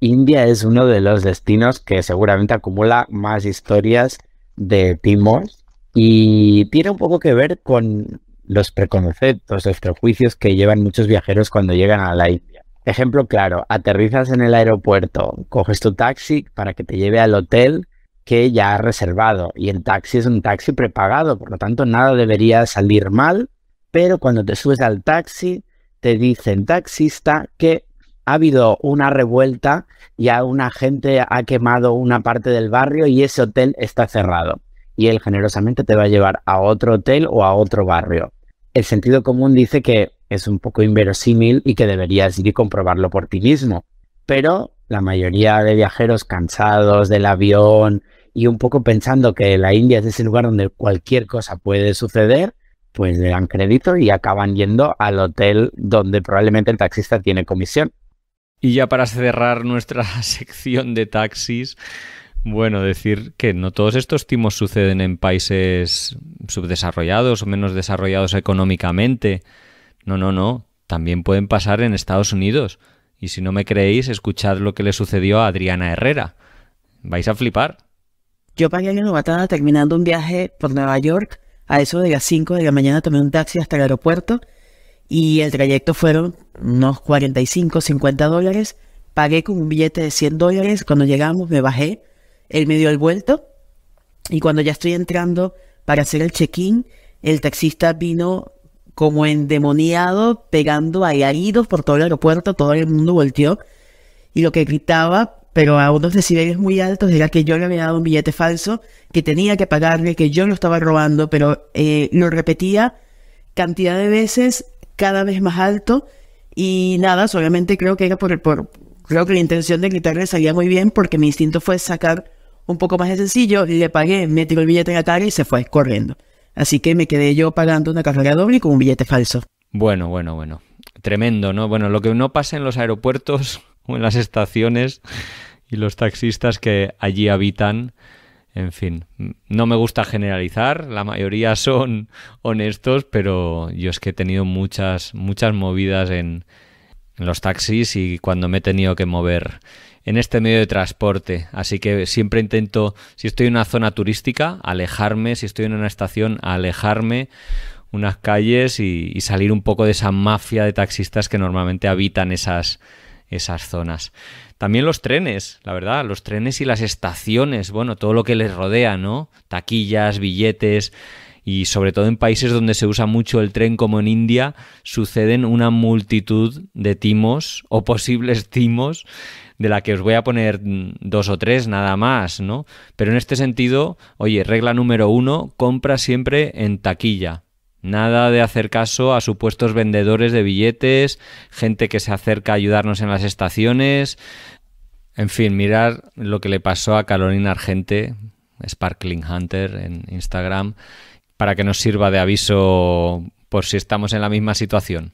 India es uno de los destinos que seguramente acumula más historias de timor y tiene un poco que ver con los preconceptos, los prejuicios que llevan muchos viajeros cuando llegan a la India. Ejemplo claro, aterrizas en el aeropuerto, coges tu taxi para que te lleve al hotel que ya ha reservado. Y el taxi es un taxi prepagado, por lo tanto nada debería salir mal. Pero cuando te subes al taxi, te dicen taxista que ha habido una revuelta, ya una gente ha quemado una parte del barrio y ese hotel está cerrado. Y él generosamente te va a llevar a otro hotel o a otro barrio. El sentido común dice que es un poco inverosímil y que deberías ir y comprobarlo por ti mismo. Pero la mayoría de viajeros cansados del avión y un poco pensando que la India es ese lugar donde cualquier cosa puede suceder, pues le dan crédito y acaban yendo al hotel donde probablemente el taxista tiene comisión. Y ya para cerrar nuestra sección de taxis, bueno, decir que no todos estos timos suceden en países subdesarrollados o menos desarrollados económicamente. No, no, no. También pueden pasar en Estados Unidos. Y si no me creéis, escuchad lo que le sucedió a Adriana Herrera. Vais a flipar. Yo pagué una novatada terminando un viaje por Nueva York. A eso de las 5 de la mañana tomé un taxi hasta el aeropuerto y el trayecto fueron unos 45, 50 dólares. Pagué con un billete de 100 dólares. Cuando llegamos me bajé, él me dio el vuelto y cuando ya estoy entrando para hacer el check-in, el taxista vino como endemoniado, pegando a heridos por todo el aeropuerto, todo el mundo volteó. Y lo que gritaba, pero a unos decibeles muy altos, era que yo le había dado un billete falso, que tenía que pagarle, que yo lo estaba robando, pero eh, lo repetía cantidad de veces, cada vez más alto. Y nada, obviamente creo que era por, creo que la intención de gritarle salía muy bien porque mi instinto fue sacar un poco más de sencillo, le pagué, metí el billete en la cara y se fue corriendo. Así que me quedé yo pagando una carrera doble con un billete falso. Bueno, bueno, bueno. Tremendo, ¿no? Bueno, lo que no pasa en los aeropuertos o en las estaciones y los taxistas que allí habitan. En fin, no me gusta generalizar, la mayoría son honestos, pero yo es que he tenido muchas, muchas movidas en los taxis y cuando me he tenido que mover en este medio de transporte. Así que siempre intento, si estoy en una zona turística, alejarme, si estoy en una estación, alejarme unas calles y, salir un poco de esa mafia de taxistas que normalmente habitan esas, esas zonas. También los trenes, la verdad, los trenes y las estaciones, bueno, todo lo que les rodea, ¿no? Taquillas, billetes y sobre todo en países donde se usa mucho el tren como en India, suceden una multitud de timos o posibles timos de la que os voy a poner mm, dos o tres nada más, ¿no? Pero en este sentido, oye, regla número uno, compra siempre en taquilla. Nada de hacer caso a supuestos vendedores de billetes, gente que se acerca a ayudarnos en las estaciones. En fin, mirar lo que le pasó a Carolina Argente, Sparkling Hunter en Instagram, para que nos sirva de aviso por si estamos en la misma situación.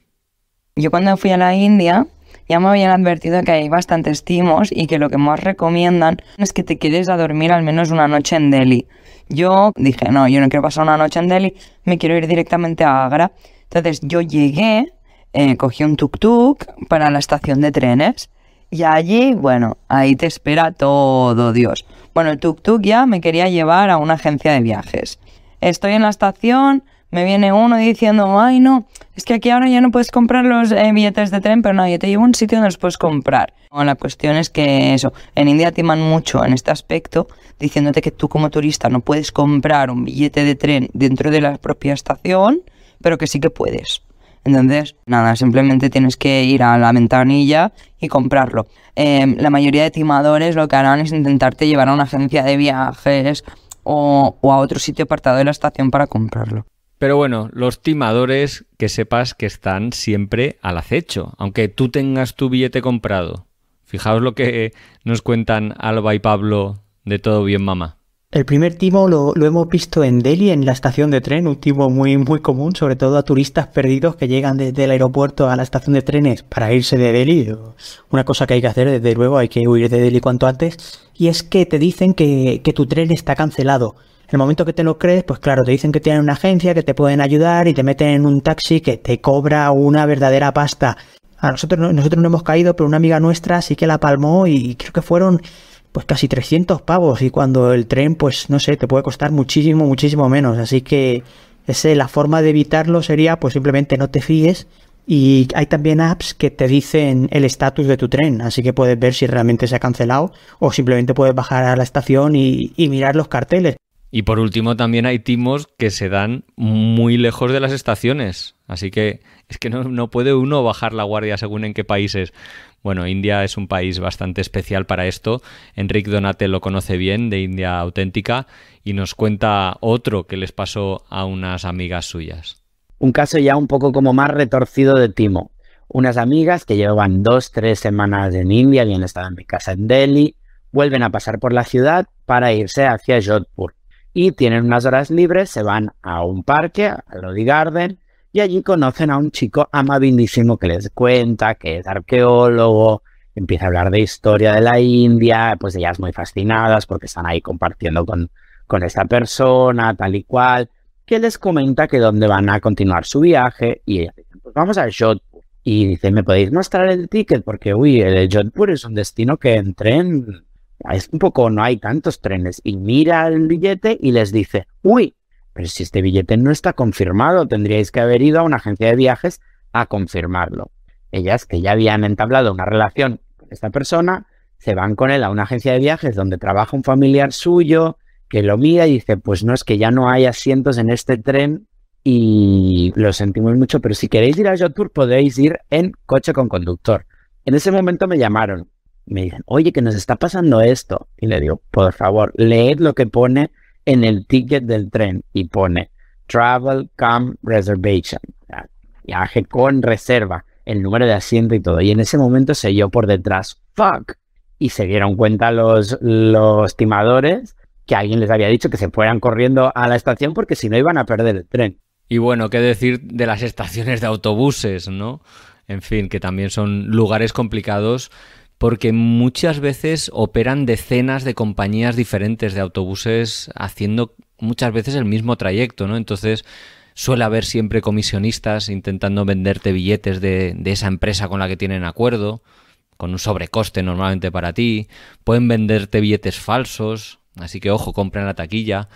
Yo cuando fui a la India ya me habían advertido que hay bastantes timos y que lo que más recomiendan es que te quedes a dormir al menos una noche en Delhi. Yo dije, no, yo no quiero pasar una noche en Delhi, me quiero ir directamente a Agra. Entonces yo llegué, eh, cogí un tuk-tuk para la estación de trenes. Y allí, bueno, ahí te espera todo Dios. Bueno, el tuk-tuk ya me quería llevar a una agencia de viajes. Estoy en la estación, me viene uno diciendo, ay no, es que aquí ahora ya no puedes comprar los eh, billetes de tren, pero no, yo te llevo a un sitio donde los puedes comprar. la cuestión es que eso, en India timan mucho en este aspecto, diciéndote que tú como turista no puedes comprar un billete de tren dentro de la propia estación, pero que sí que puedes. Entonces, nada, simplemente tienes que ir a la ventanilla y comprarlo. Em, la mayoría de timadores lo que harán es intentarte llevar a una agencia de viajes o a otro sitio apartado de la estación para comprarlo. Pero bueno, los timadores, que sepas que están siempre al acecho, aunque tú tengas tu billete comprado. Fijaos lo que nos cuentan Alba y Pablo de Todo Bien Mamá. El primer timo lo, hemos visto en Delhi, en la estación de tren, un timo muy, muy común, sobre todo a turistas perdidos que llegan desde el aeropuerto a la estación de trenes para irse de Delhi. Una cosa que hay que hacer, desde luego, hay que huir de Delhi cuanto antes. Y es que te dicen que, que tu tren está cancelado. En el momento que te lo crees, pues claro, te dicen que tienen una agencia, que te pueden ayudar y te meten en un taxi que te cobra una verdadera pasta. A nosotros, nosotros no hemos caído, pero una amiga nuestra sí que la palmó y creo que fueron pues casi 300 pavos y cuando el tren pues no sé, te puede costar muchísimo, muchísimo menos. Así que ese, la forma de evitarlo sería pues simplemente no te fíes y hay también apps que te dicen el estatus de tu tren, así que puedes ver si realmente se ha cancelado o simplemente puedes bajar a la estación y mirar los carteles. Y por último, también hay timos que se dan muy lejos de las estaciones. Así que es que no, puede uno bajar la guardia según en qué países. Bueno, India es un país bastante especial para esto. Enrique Donate lo conoce bien de India Auténtica y nos cuenta otro que les pasó a unas amigas suyas. Un caso ya un poco como más retorcido de timo. Unas amigas que llevan dos, tres semanas en India, bien estado en mi casa en Delhi, vuelven a pasar por la ciudad para irse hacia Jodhpur y tienen unas horas libres, se van a un parque, a Lodi Garden, y allí conocen a un chico amabilísimo que les cuenta que es arqueólogo, empieza a hablar de historia de la India, pues ellas muy fascinadas porque están ahí compartiendo con, con esta persona, tal y cual, que les comenta que dónde van a continuar su viaje y dicen, pues vamos a Jodhpur. Y dicen, ¿me podéis mostrar el ticket? Porque, uy, el Jodhpur es un destino que en es un poco, no hay tantos trenes. Y mira el billete y les dice, uy, pero si este billete no está confirmado, tendríais que haber ido a una agencia de viajes a confirmarlo. Ellas que ya habían entablado una relación con esta persona, se van con él a una agencia de viajes donde trabaja un familiar suyo, que lo mira y dice, pues no es que ya no hay asientos en este tren y lo sentimos mucho, pero si queréis ir a Yotur podéis ir en coche con conductor. En ese momento me llamaron me dicen, oye, que nos está pasando esto. Y le digo, por favor, leed lo que pone en el ticket del tren y pone Travel Come Reservation, viaje con reserva, el número de asiento y todo. Y en ese momento se yo por detrás, fuck. Y se dieron cuenta los, los timadores que alguien les había dicho que se fueran corriendo a la estación porque si no iban a perder el tren. Y bueno, qué decir de las estaciones de autobuses, ¿no? En fin, que también son lugares complicados porque muchas veces operan decenas de compañías diferentes de autobuses haciendo muchas veces el mismo trayecto, ¿no? Entonces suele haber siempre comisionistas intentando venderte billetes de, esa empresa con la que tienen acuerdo, con un sobrecoste normalmente para ti, pueden venderte billetes falsos, así que ojo, compren la taquilla.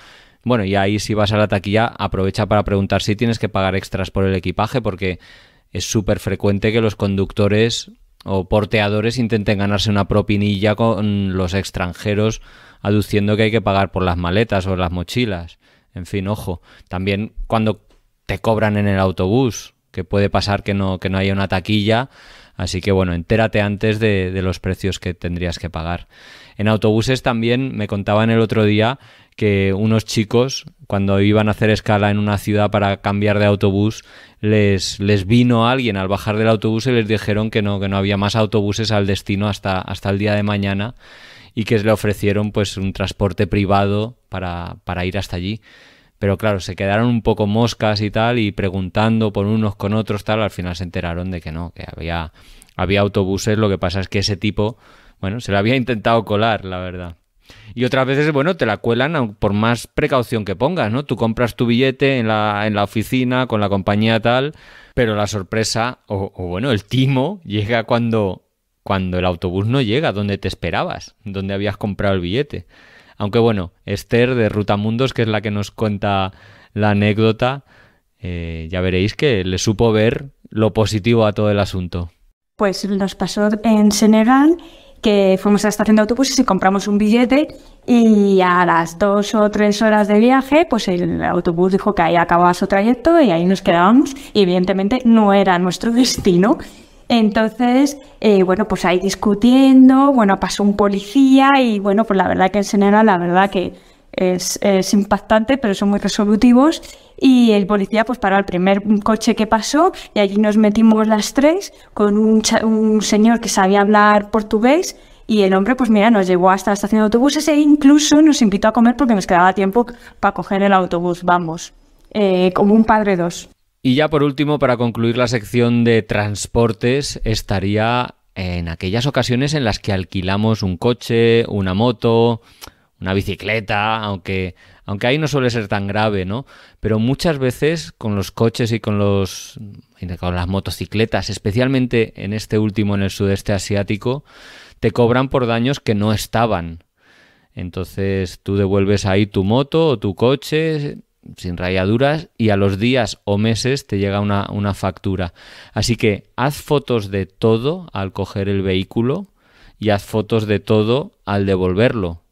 Bueno, y ahí si vas a la taquilla, aprovecha para preguntar si tienes que pagar extras por el equipaje, porque es súper frecuente que los conductores o porteadores intenten ganarse una propinilla con los extranjeros aduciendo que hay que pagar por las maletas o las mochilas. En fin, ojo, también cuando te cobran en el autobús, que puede pasar que no, no haya una taquilla, así que bueno, entérate antes de, de los precios que tendrías que pagar. En autobuses también me contaban el otro día que unos chicos, cuando iban a hacer escala en una ciudad para cambiar de autobús, les, les vino alguien al bajar del autobús y les dijeron que no, que no había más autobuses al destino hasta, hasta el día de mañana y que le ofrecieron pues un transporte privado para, ir hasta allí. Pero claro, se quedaron un poco moscas y tal, y preguntando por unos con otros, tal, al final se enteraron de que no, que había, había autobuses, lo que pasa es que ese tipo, bueno, se lo había intentado colar, la verdad. Y otras veces, bueno, te la cuelan por más precaución que pongas, ¿no? Tú compras tu billete en la, en la oficina, con la compañía tal, pero la sorpresa, o, bueno, el timo llega cuando, cuando el autobús no llega, donde te esperabas, donde habías comprado el billete. Aunque bueno, Esther de Ruta Mundos, que es la que nos cuenta la anécdota, eh, ya veréis que le supo ver lo positivo a todo el asunto. Pues nos pasó en Senegal que fuimos a la estación de autobuses y compramos un billete y a las dos o tres horas de viaje, pues el autobús dijo que ahí acababa su trayecto y ahí nos quedábamos y evidentemente no era nuestro destino. Entonces, eh, bueno, pues ahí discutiendo, bueno, pasó un policía y bueno, pues la verdad que el Senegal, la verdad que es, impactante, pero son muy resolutivos. Y el policía pues paró el primer coche que pasó y allí nos metimos las tres con un, señor que sabía hablar portugués y el hombre, pues mira, nos llevó hasta la estación de autobuses e incluso nos invitó a comer porque nos quedaba tiempo para coger el autobús, vamos, eh, como un padre dos. Y ya por último, para concluir la sección de transportes, estaría en aquellas ocasiones en las que alquilamos un coche, una moto, una bicicleta, aunque, aunque ahí no suele ser tan grave, ¿no? Pero muchas veces con los coches y con, los, con las motocicletas, especialmente en este último, en el sudeste asiático, te cobran por daños que no estaban. Entonces tú devuelves ahí tu moto o tu coche sin rayaduras y a los días o meses te llega una, una factura. Así que haz fotos de todo al coger el vehículo y haz fotos de todo al devolverlo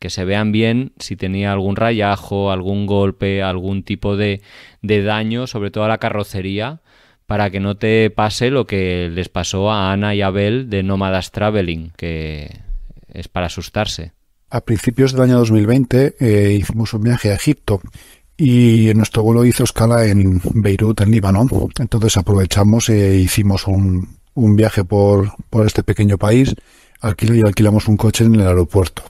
que se vean bien si tenía algún rayajo, algún golpe, algún tipo de, daño, sobre todo a la carrocería, para que no te pase lo que les pasó a Ana y Abel de Nómadas Traveling, que es para asustarse. A principios del año 2020 eh, hicimos un viaje a Egipto y nuestro vuelo hizo escala en Beirut, en Líbano. Entonces aprovechamos e hicimos un, viaje por, este pequeño país y alquilamos un coche en el aeropuerto.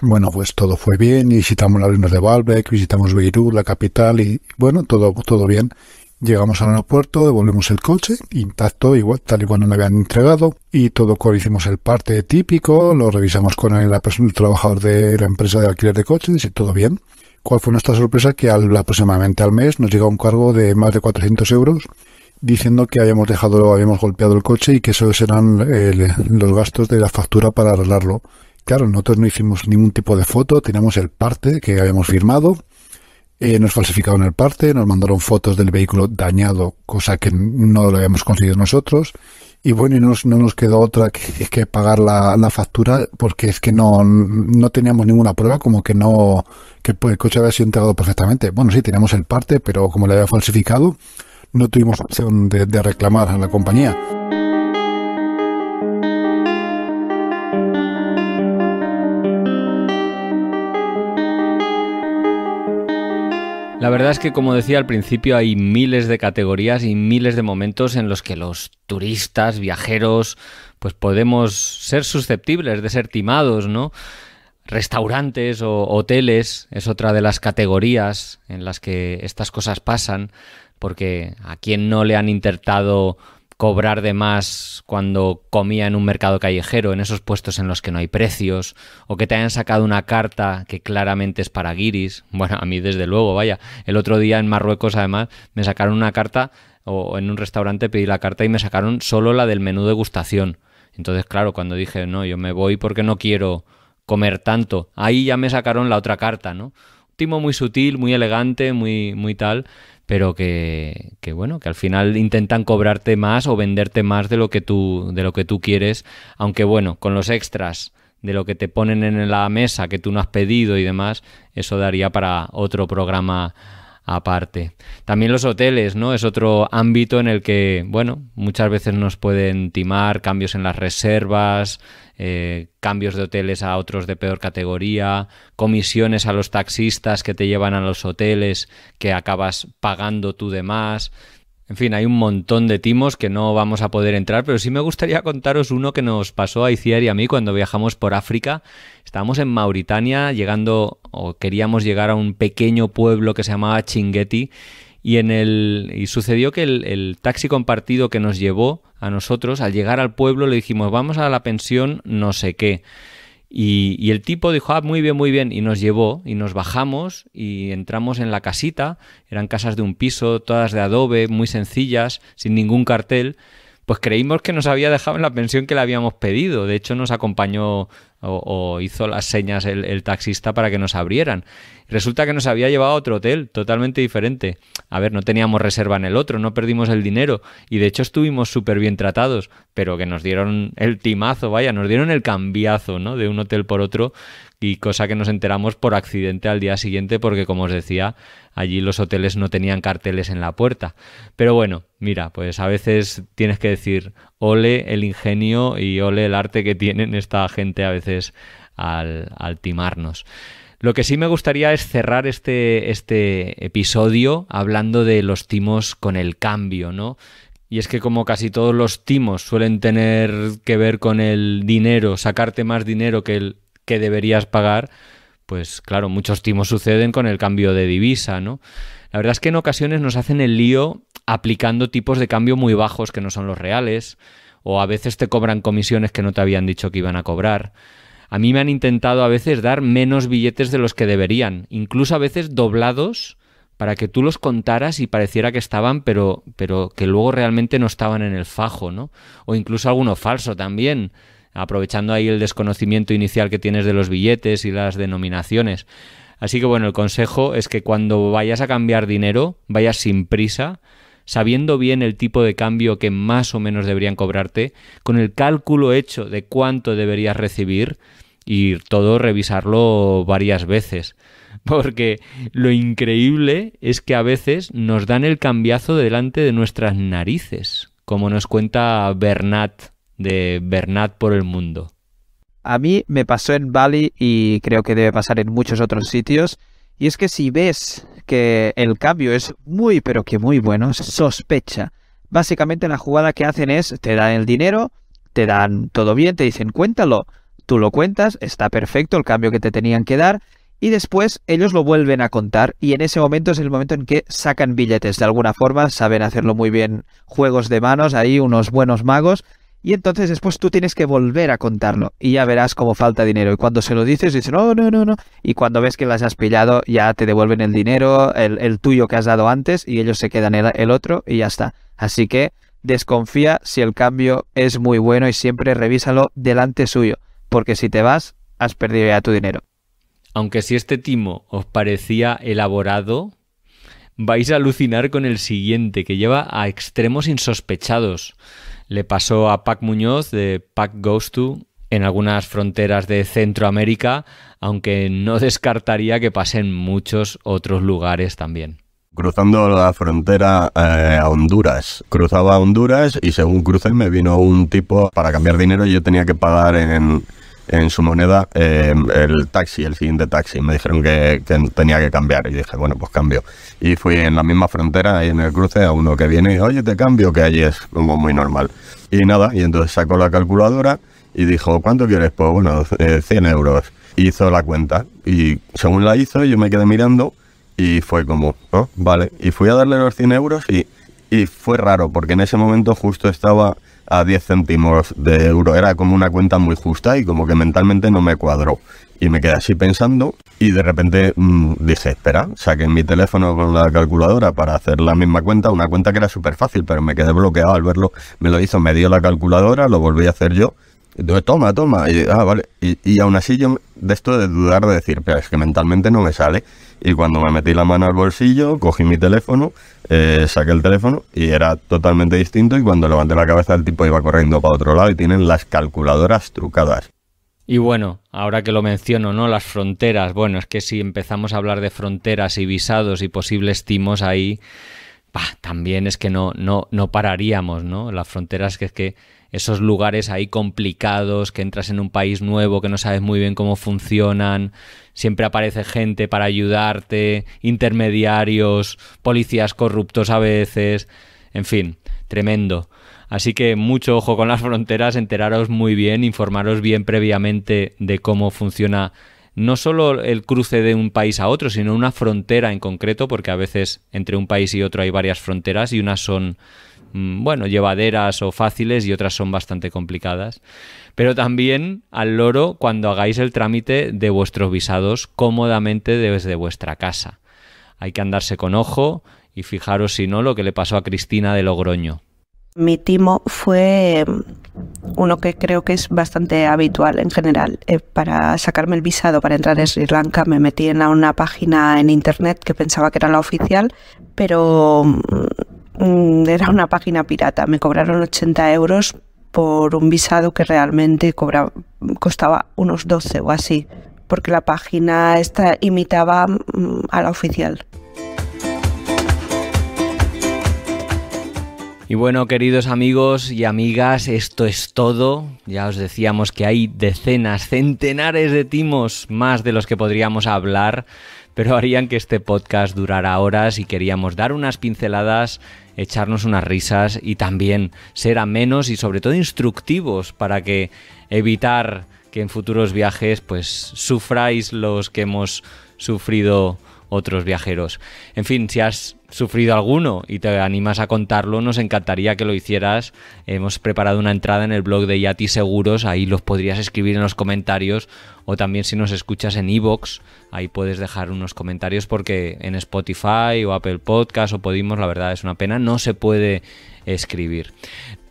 Bueno, pues todo fue bien, visitamos las ruinas de Balbeck, visitamos Beirut, la capital, y bueno, todo, todo bien. Llegamos al aeropuerto, devolvemos el coche, intacto, igual, tal y como nos habían entregado, y todo hicimos el parte típico, lo revisamos con el, trabajador de la empresa de alquiler de coches, y todo bien. ¿Cuál fue nuestra sorpresa? Que al, aproximadamente al mes nos llega un cargo de más de 400 euros, diciendo que habíamos dejado, habíamos golpeado el coche y que esos eran eh, los gastos de la factura para arreglarlo. Claro, nosotros no hicimos ningún tipo de foto, teníamos el parte que habíamos firmado, eh, nos falsificaron el parte, nos mandaron fotos del vehículo dañado, cosa que no lo habíamos conseguido nosotros. Y bueno, y no, nos quedó otra que, pagar la, factura porque es que no, teníamos ninguna prueba como que no que el coche había sido entregado perfectamente. Bueno, sí, teníamos el parte, pero como lo había falsificado, no tuvimos opción de reclamar a la compañía. La verdad es que, como decía al principio, hay miles de categorías y miles de momentos en los que los turistas, viajeros, pues podemos ser susceptibles de ser timados, ¿no? Restaurantes o hoteles es otra de las categorías en las que estas cosas pasan, porque a quien no le han intentado cobrar de más cuando comía en un mercado callejero, en esos puestos en los que no hay precios, o que te hayan sacado una carta que claramente es para guiris. Bueno, a mí desde luego, vaya. El otro día en Marruecos, además, me sacaron una carta, o en un restaurante pedí la carta y me sacaron solo la del menú de degustación. Entonces, claro, cuando dije, no, yo me voy porque no quiero comer tanto, ahí ya me sacaron la otra carta, ¿no? Un timo muy sutil, muy elegante, muy, muy tal, pero que, que, bueno, que al final intentan cobrarte más o venderte más de lo que tú, de lo que tú quieres, aunque bueno, con los extras de lo que te ponen en la mesa que tú no has pedido y demás, eso daría para otro programa aparte. También los hoteles, ¿no? Es otro ámbito en el que, bueno, muchas veces nos pueden timar cambios en las reservas, eh, cambios de hoteles a otros de peor categoría, comisiones a los taxistas que te llevan a los hoteles que acabas pagando tú de más. En fin, hay un montón de timos que no vamos a poder entrar, pero sí me gustaría contaros uno que nos pasó a Iciar y a mí cuando viajamos por África. Estábamos en Mauritania llegando o queríamos llegar a un pequeño pueblo que se llamaba Chinguetti y, en el, y sucedió que el, taxi compartido que nos llevó a nosotros, al llegar al pueblo, le dijimos, vamos a la pensión no sé qué. Y, y, el tipo dijo, ah, muy bien, muy bien, y nos llevó, y nos bajamos, y entramos en la casita, eran casas de un piso, todas de adobe, muy sencillas, sin ningún cartel, pues creímos que nos había dejado en la pensión que le habíamos pedido. De hecho, nos acompañó o, hizo las señas el, el, taxista para que nos abrieran. Resulta que nos había llevado a otro hotel totalmente diferente. A ver, no teníamos reserva en el otro, no perdimos el dinero y de hecho estuvimos súper bien tratados, pero que nos dieron el timazo, vaya, nos dieron el cambiazo, ¿no? De un hotel por otro y cosa que nos enteramos por accidente al día siguiente porque, como os decía, allí los hoteles no tenían carteles en la puerta. Pero bueno, mira, pues a veces tienes que decir, ole el ingenio y ole el arte que tienen esta gente a veces al, timarnos. Lo que sí me gustaría es cerrar este, este episodio hablando de los timos con el cambio, ¿no? Y es que como casi todos los timos suelen tener que ver con el dinero, sacarte más dinero que el que deberías pagar, pues claro, muchos timos suceden con el cambio de divisa, ¿no? La verdad es que en ocasiones nos hacen el lío aplicando tipos de cambio muy bajos que no son los reales, o a veces te cobran comisiones que no te habían dicho que iban a cobrar. A mí me han intentado a veces dar menos billetes de los que deberían, incluso a veces doblados para que tú los contaras y pareciera que estaban, pero, pero que luego realmente no estaban en el fajo, ¿no? O incluso alguno falso también aprovechando ahí el desconocimiento inicial que tienes de los billetes y las denominaciones. Así que bueno, el consejo es que cuando vayas a cambiar dinero, vayas sin prisa, sabiendo bien el tipo de cambio que más o menos deberían cobrarte, con el cálculo hecho de cuánto deberías recibir y todo revisarlo varias veces. Porque lo increíble es que a veces nos dan el cambiazo delante de nuestras narices, como nos cuenta Bernat de Bernat por el mundo. A mí me pasó en Bali y creo que debe pasar en muchos otros sitios. Y es que si ves que el cambio es muy pero que muy bueno, sospecha. Básicamente la jugada que hacen es te dan el dinero, te dan todo bien, te dicen cuéntalo, tú lo cuentas, está perfecto el cambio que te tenían que dar y después ellos lo vuelven a contar y en ese momento es el momento en que sacan billetes de alguna forma, saben hacerlo muy bien juegos de manos, ahí unos buenos magos y entonces después tú tienes que volver a contarlo y ya verás cómo falta dinero. Y cuando se lo dices, dices no, no, no, no. Y cuando ves que las has pillado, ya te devuelven el dinero, el, tuyo que has dado antes, y ellos se quedan el, el otro y ya está. Así que desconfía si el cambio es muy bueno y siempre revísalo delante suyo, porque si te vas, has perdido ya tu dinero. Aunque si este timo os parecía elaborado, vais a alucinar con el siguiente, que lleva a extremos insospechados le pasó a Pac Muñoz de Pac Goes To en algunas fronteras de Centroamérica, aunque no descartaría que pasen muchos otros lugares también cruzando la frontera eh, a Honduras. Cruzaba a Honduras y según crucé me vino un tipo para cambiar dinero y yo tenía que pagar en, en su moneda eh, el taxi, el siguiente taxi. Me dijeron que, tenía que cambiar y dije, bueno, pues cambio. Y fui en la misma frontera, ahí en el cruce, a uno que viene y oye, te cambio, que allí es como muy normal. Y nada, y entonces sacó la calculadora y dijo, ¿cuánto quieres? Pues bueno, 100 eh, euros. Hizo la cuenta y según la hizo yo me quedé mirando y fue como, oh, vale. Y fui a darle los 100 euros y, y fue raro porque en ese momento justo estaba a 10 céntimos de euro. Era como una cuenta muy justa y como que mentalmente no me cuadró. Y me quedé así pensando y de repente mm, dije, espera, saqué mi teléfono con la calculadora para hacer la misma cuenta, una cuenta que era súper fácil, pero me quedé bloqueado al verlo. Me lo hizo, me dio la calculadora, lo volví a hacer yo. toma, toma. Y, ah, vale. Y, y, aún así yo de esto de dudar, de decir, pero es que mentalmente no me sale. Y cuando me metí la mano al bolsillo, cogí mi teléfono, eh, saqué el teléfono y era totalmente distinto. Y cuando levanté la cabeza, el tipo iba corriendo para otro lado y tienen las calculadoras trucadas. Y bueno, ahora que lo menciono, ¿no? Las fronteras. Bueno, es que si empezamos a hablar de fronteras y visados y posibles timos ahí también es que no, no, no pararíamos, ¿no? Las fronteras que es que esos lugares ahí complicados, que entras en un país nuevo, que no sabes muy bien cómo funcionan, siempre aparece gente para ayudarte, intermediarios, policías corruptos a veces, en fin, tremendo. Así que mucho ojo con las fronteras, enteraros muy bien, informaros bien previamente de cómo funciona no solo el cruce de un país a otro, sino una frontera en concreto, porque a veces entre un país y otro hay varias fronteras y unas son mm, bueno, llevaderas o fáciles y otras son bastante complicadas. Pero también al loro cuando hagáis el trámite de vuestros visados cómodamente desde vuestra casa. Hay que andarse con ojo y fijaros si no lo que le pasó a Cristina de Logroño. Mi timo fue uno que creo que es bastante habitual en general. Eh, para sacarme el visado para entrar a Sri Lanka me metí en una página en internet que pensaba que era la oficial, pero mm, era una página pirata. Me cobraron 80 euros por un visado que realmente costaba unos 12 o así, porque la página esta imitaba mm, a la oficial. Y bueno, queridos amigos y amigas, esto es todo. Ya os decíamos que hay decenas, centenares de timos más de los que podríamos hablar, pero harían que este podcast durara horas y queríamos dar unas pinceladas, echarnos unas risas y también ser amenos y sobre todo instructivos para que evitar que en futuros viajes pues sufráis los que hemos sufrido otros viajeros. En fin, si has sufrido alguno y te animas a contarlo, nos encantaría que lo hicieras. Hemos preparado una entrada en el blog de Yati Seguros, ahí los podrías escribir en los comentarios o también si nos escuchas en iVoox, ahí puedes dejar unos comentarios porque en Spotify o Apple Podcast o Podimos, la verdad es una pena, no se puede escribir.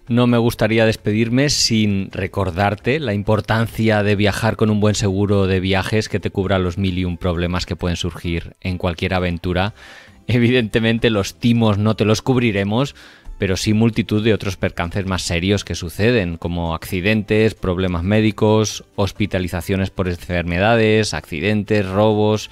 No me gustaría despedirme sin recordarte la importancia de viajar con un buen seguro de viajes que te cubra los mil y un problemas que pueden surgir en cualquier aventura. Evidentemente los timos no te los cubriremos, pero sí multitud de otros percances más serios que suceden, como accidentes, problemas médicos, hospitalizaciones por enfermedades, accidentes, robos,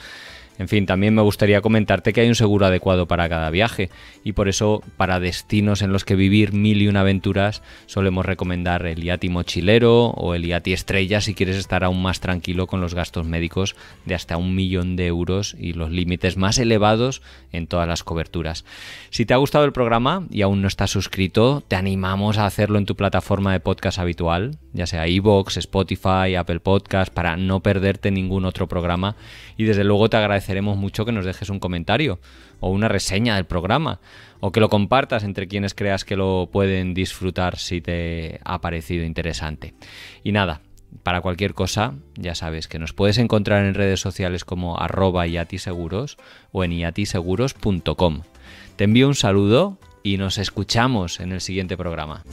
en fin, también me gustaría comentarte que hay un seguro adecuado para cada viaje y por eso para destinos en los que vivir mil y una aventuras solemos recomendar el IATI mochilero o el IATI estrella si quieres estar aún más tranquilo con los gastos médicos de hasta un millón de euros y los límites más elevados en todas las coberturas. Si te ha gustado el programa y aún no estás suscrito, te animamos a hacerlo en tu plataforma de podcast habitual, ya sea iVoox, Spotify, Apple Podcast, para no perderte ningún otro programa y desde luego te agradezco mucho que nos dejes un comentario o una reseña del programa o que lo compartas entre quienes creas que lo pueden disfrutar si te ha parecido interesante. Y nada, para cualquier cosa, ya sabes que nos puedes encontrar en redes sociales como arroba iatiseguros o en iatiseguros.com. Te envío un saludo y nos escuchamos en el siguiente programa.